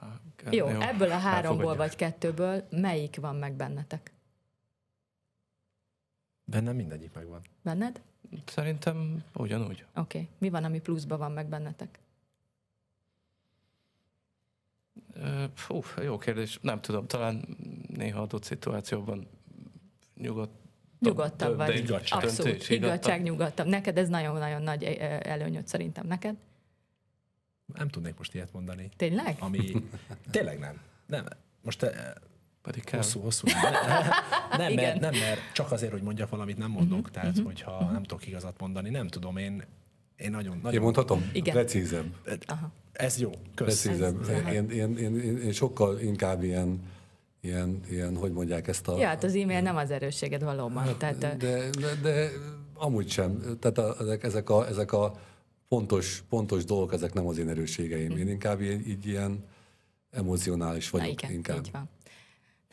Speaker 4: Hát, jó, jó, ebből a háromból
Speaker 1: vagy kettőből melyik van meg bennetek?
Speaker 4: Bennem mindegyik
Speaker 2: megvan. Benned? Szerintem ugyanúgy. Oké.
Speaker 1: Okay. Mi van, ami pluszban van meg bennetek?
Speaker 2: Fú, jó kérdés. Nem tudom, talán néha adott szituációban nyugodt Nyugodtabb vagy. Igazság.
Speaker 1: Abszolút, igazság nyugodtabb. Neked ez nagyon-nagyon nagy előnyöd szerintem. Neked?
Speaker 4: Nem tudnék most ilyet mondani. Tényleg? Ami, tényleg nem. Nem, most pedig kell. Hosszú, hosszú. [laughs] Nem, mert, nem, mert csak azért, hogy mondjak valamit, nem mondok. Uh-huh, Tehát, uh-huh, hogyha nem tudok igazat mondani, nem tudom, én én nagyon, nagyon... Én mondhatom? Igen. Precízebb. Aha.
Speaker 3: Ez jó, köszönöm. Precízebb. Én, én, én, én, én sokkal inkább ilyen, ilyen, ilyen, hogy mondják ezt a... Ja,
Speaker 1: hát az e-mail nem az erősséged valóban. Hát, tehát, de, de, de
Speaker 3: amúgy sem. Tehát a, ezek, ezek, a, ezek a pontos, pontos dolgok, ezek nem az én erősségeim. Én mhm. inkább így, így ilyen emocionális vagyok. Na igen, inkább. így van.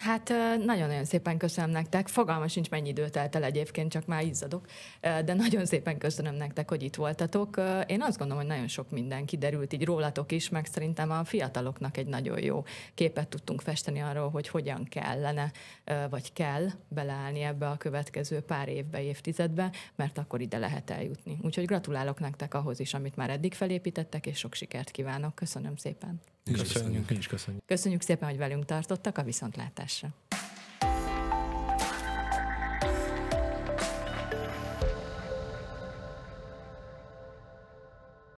Speaker 1: Hát nagyon-nagyon szépen köszönöm nektek. Fogalma sincs, mennyi idő telt el egyébként, csak már izzadok. De nagyon szépen köszönöm nektek, hogy itt voltatok. Én azt gondolom, hogy nagyon sok minden kiderült így rólatok is, meg szerintem a fiataloknak egy nagyon jó képet tudtunk festeni arról, hogy hogyan kellene, vagy kell beleállni ebbe a következő pár évbe, évtizedbe, mert akkor ide lehet eljutni. Úgyhogy gratulálok nektek ahhoz is, amit már eddig felépítettek, és sok sikert kívánok. Köszönöm szépen. Köszönjük, mi is köszönjük. Köszönjük szépen, hogy velünk tartottak a viszontlátásra.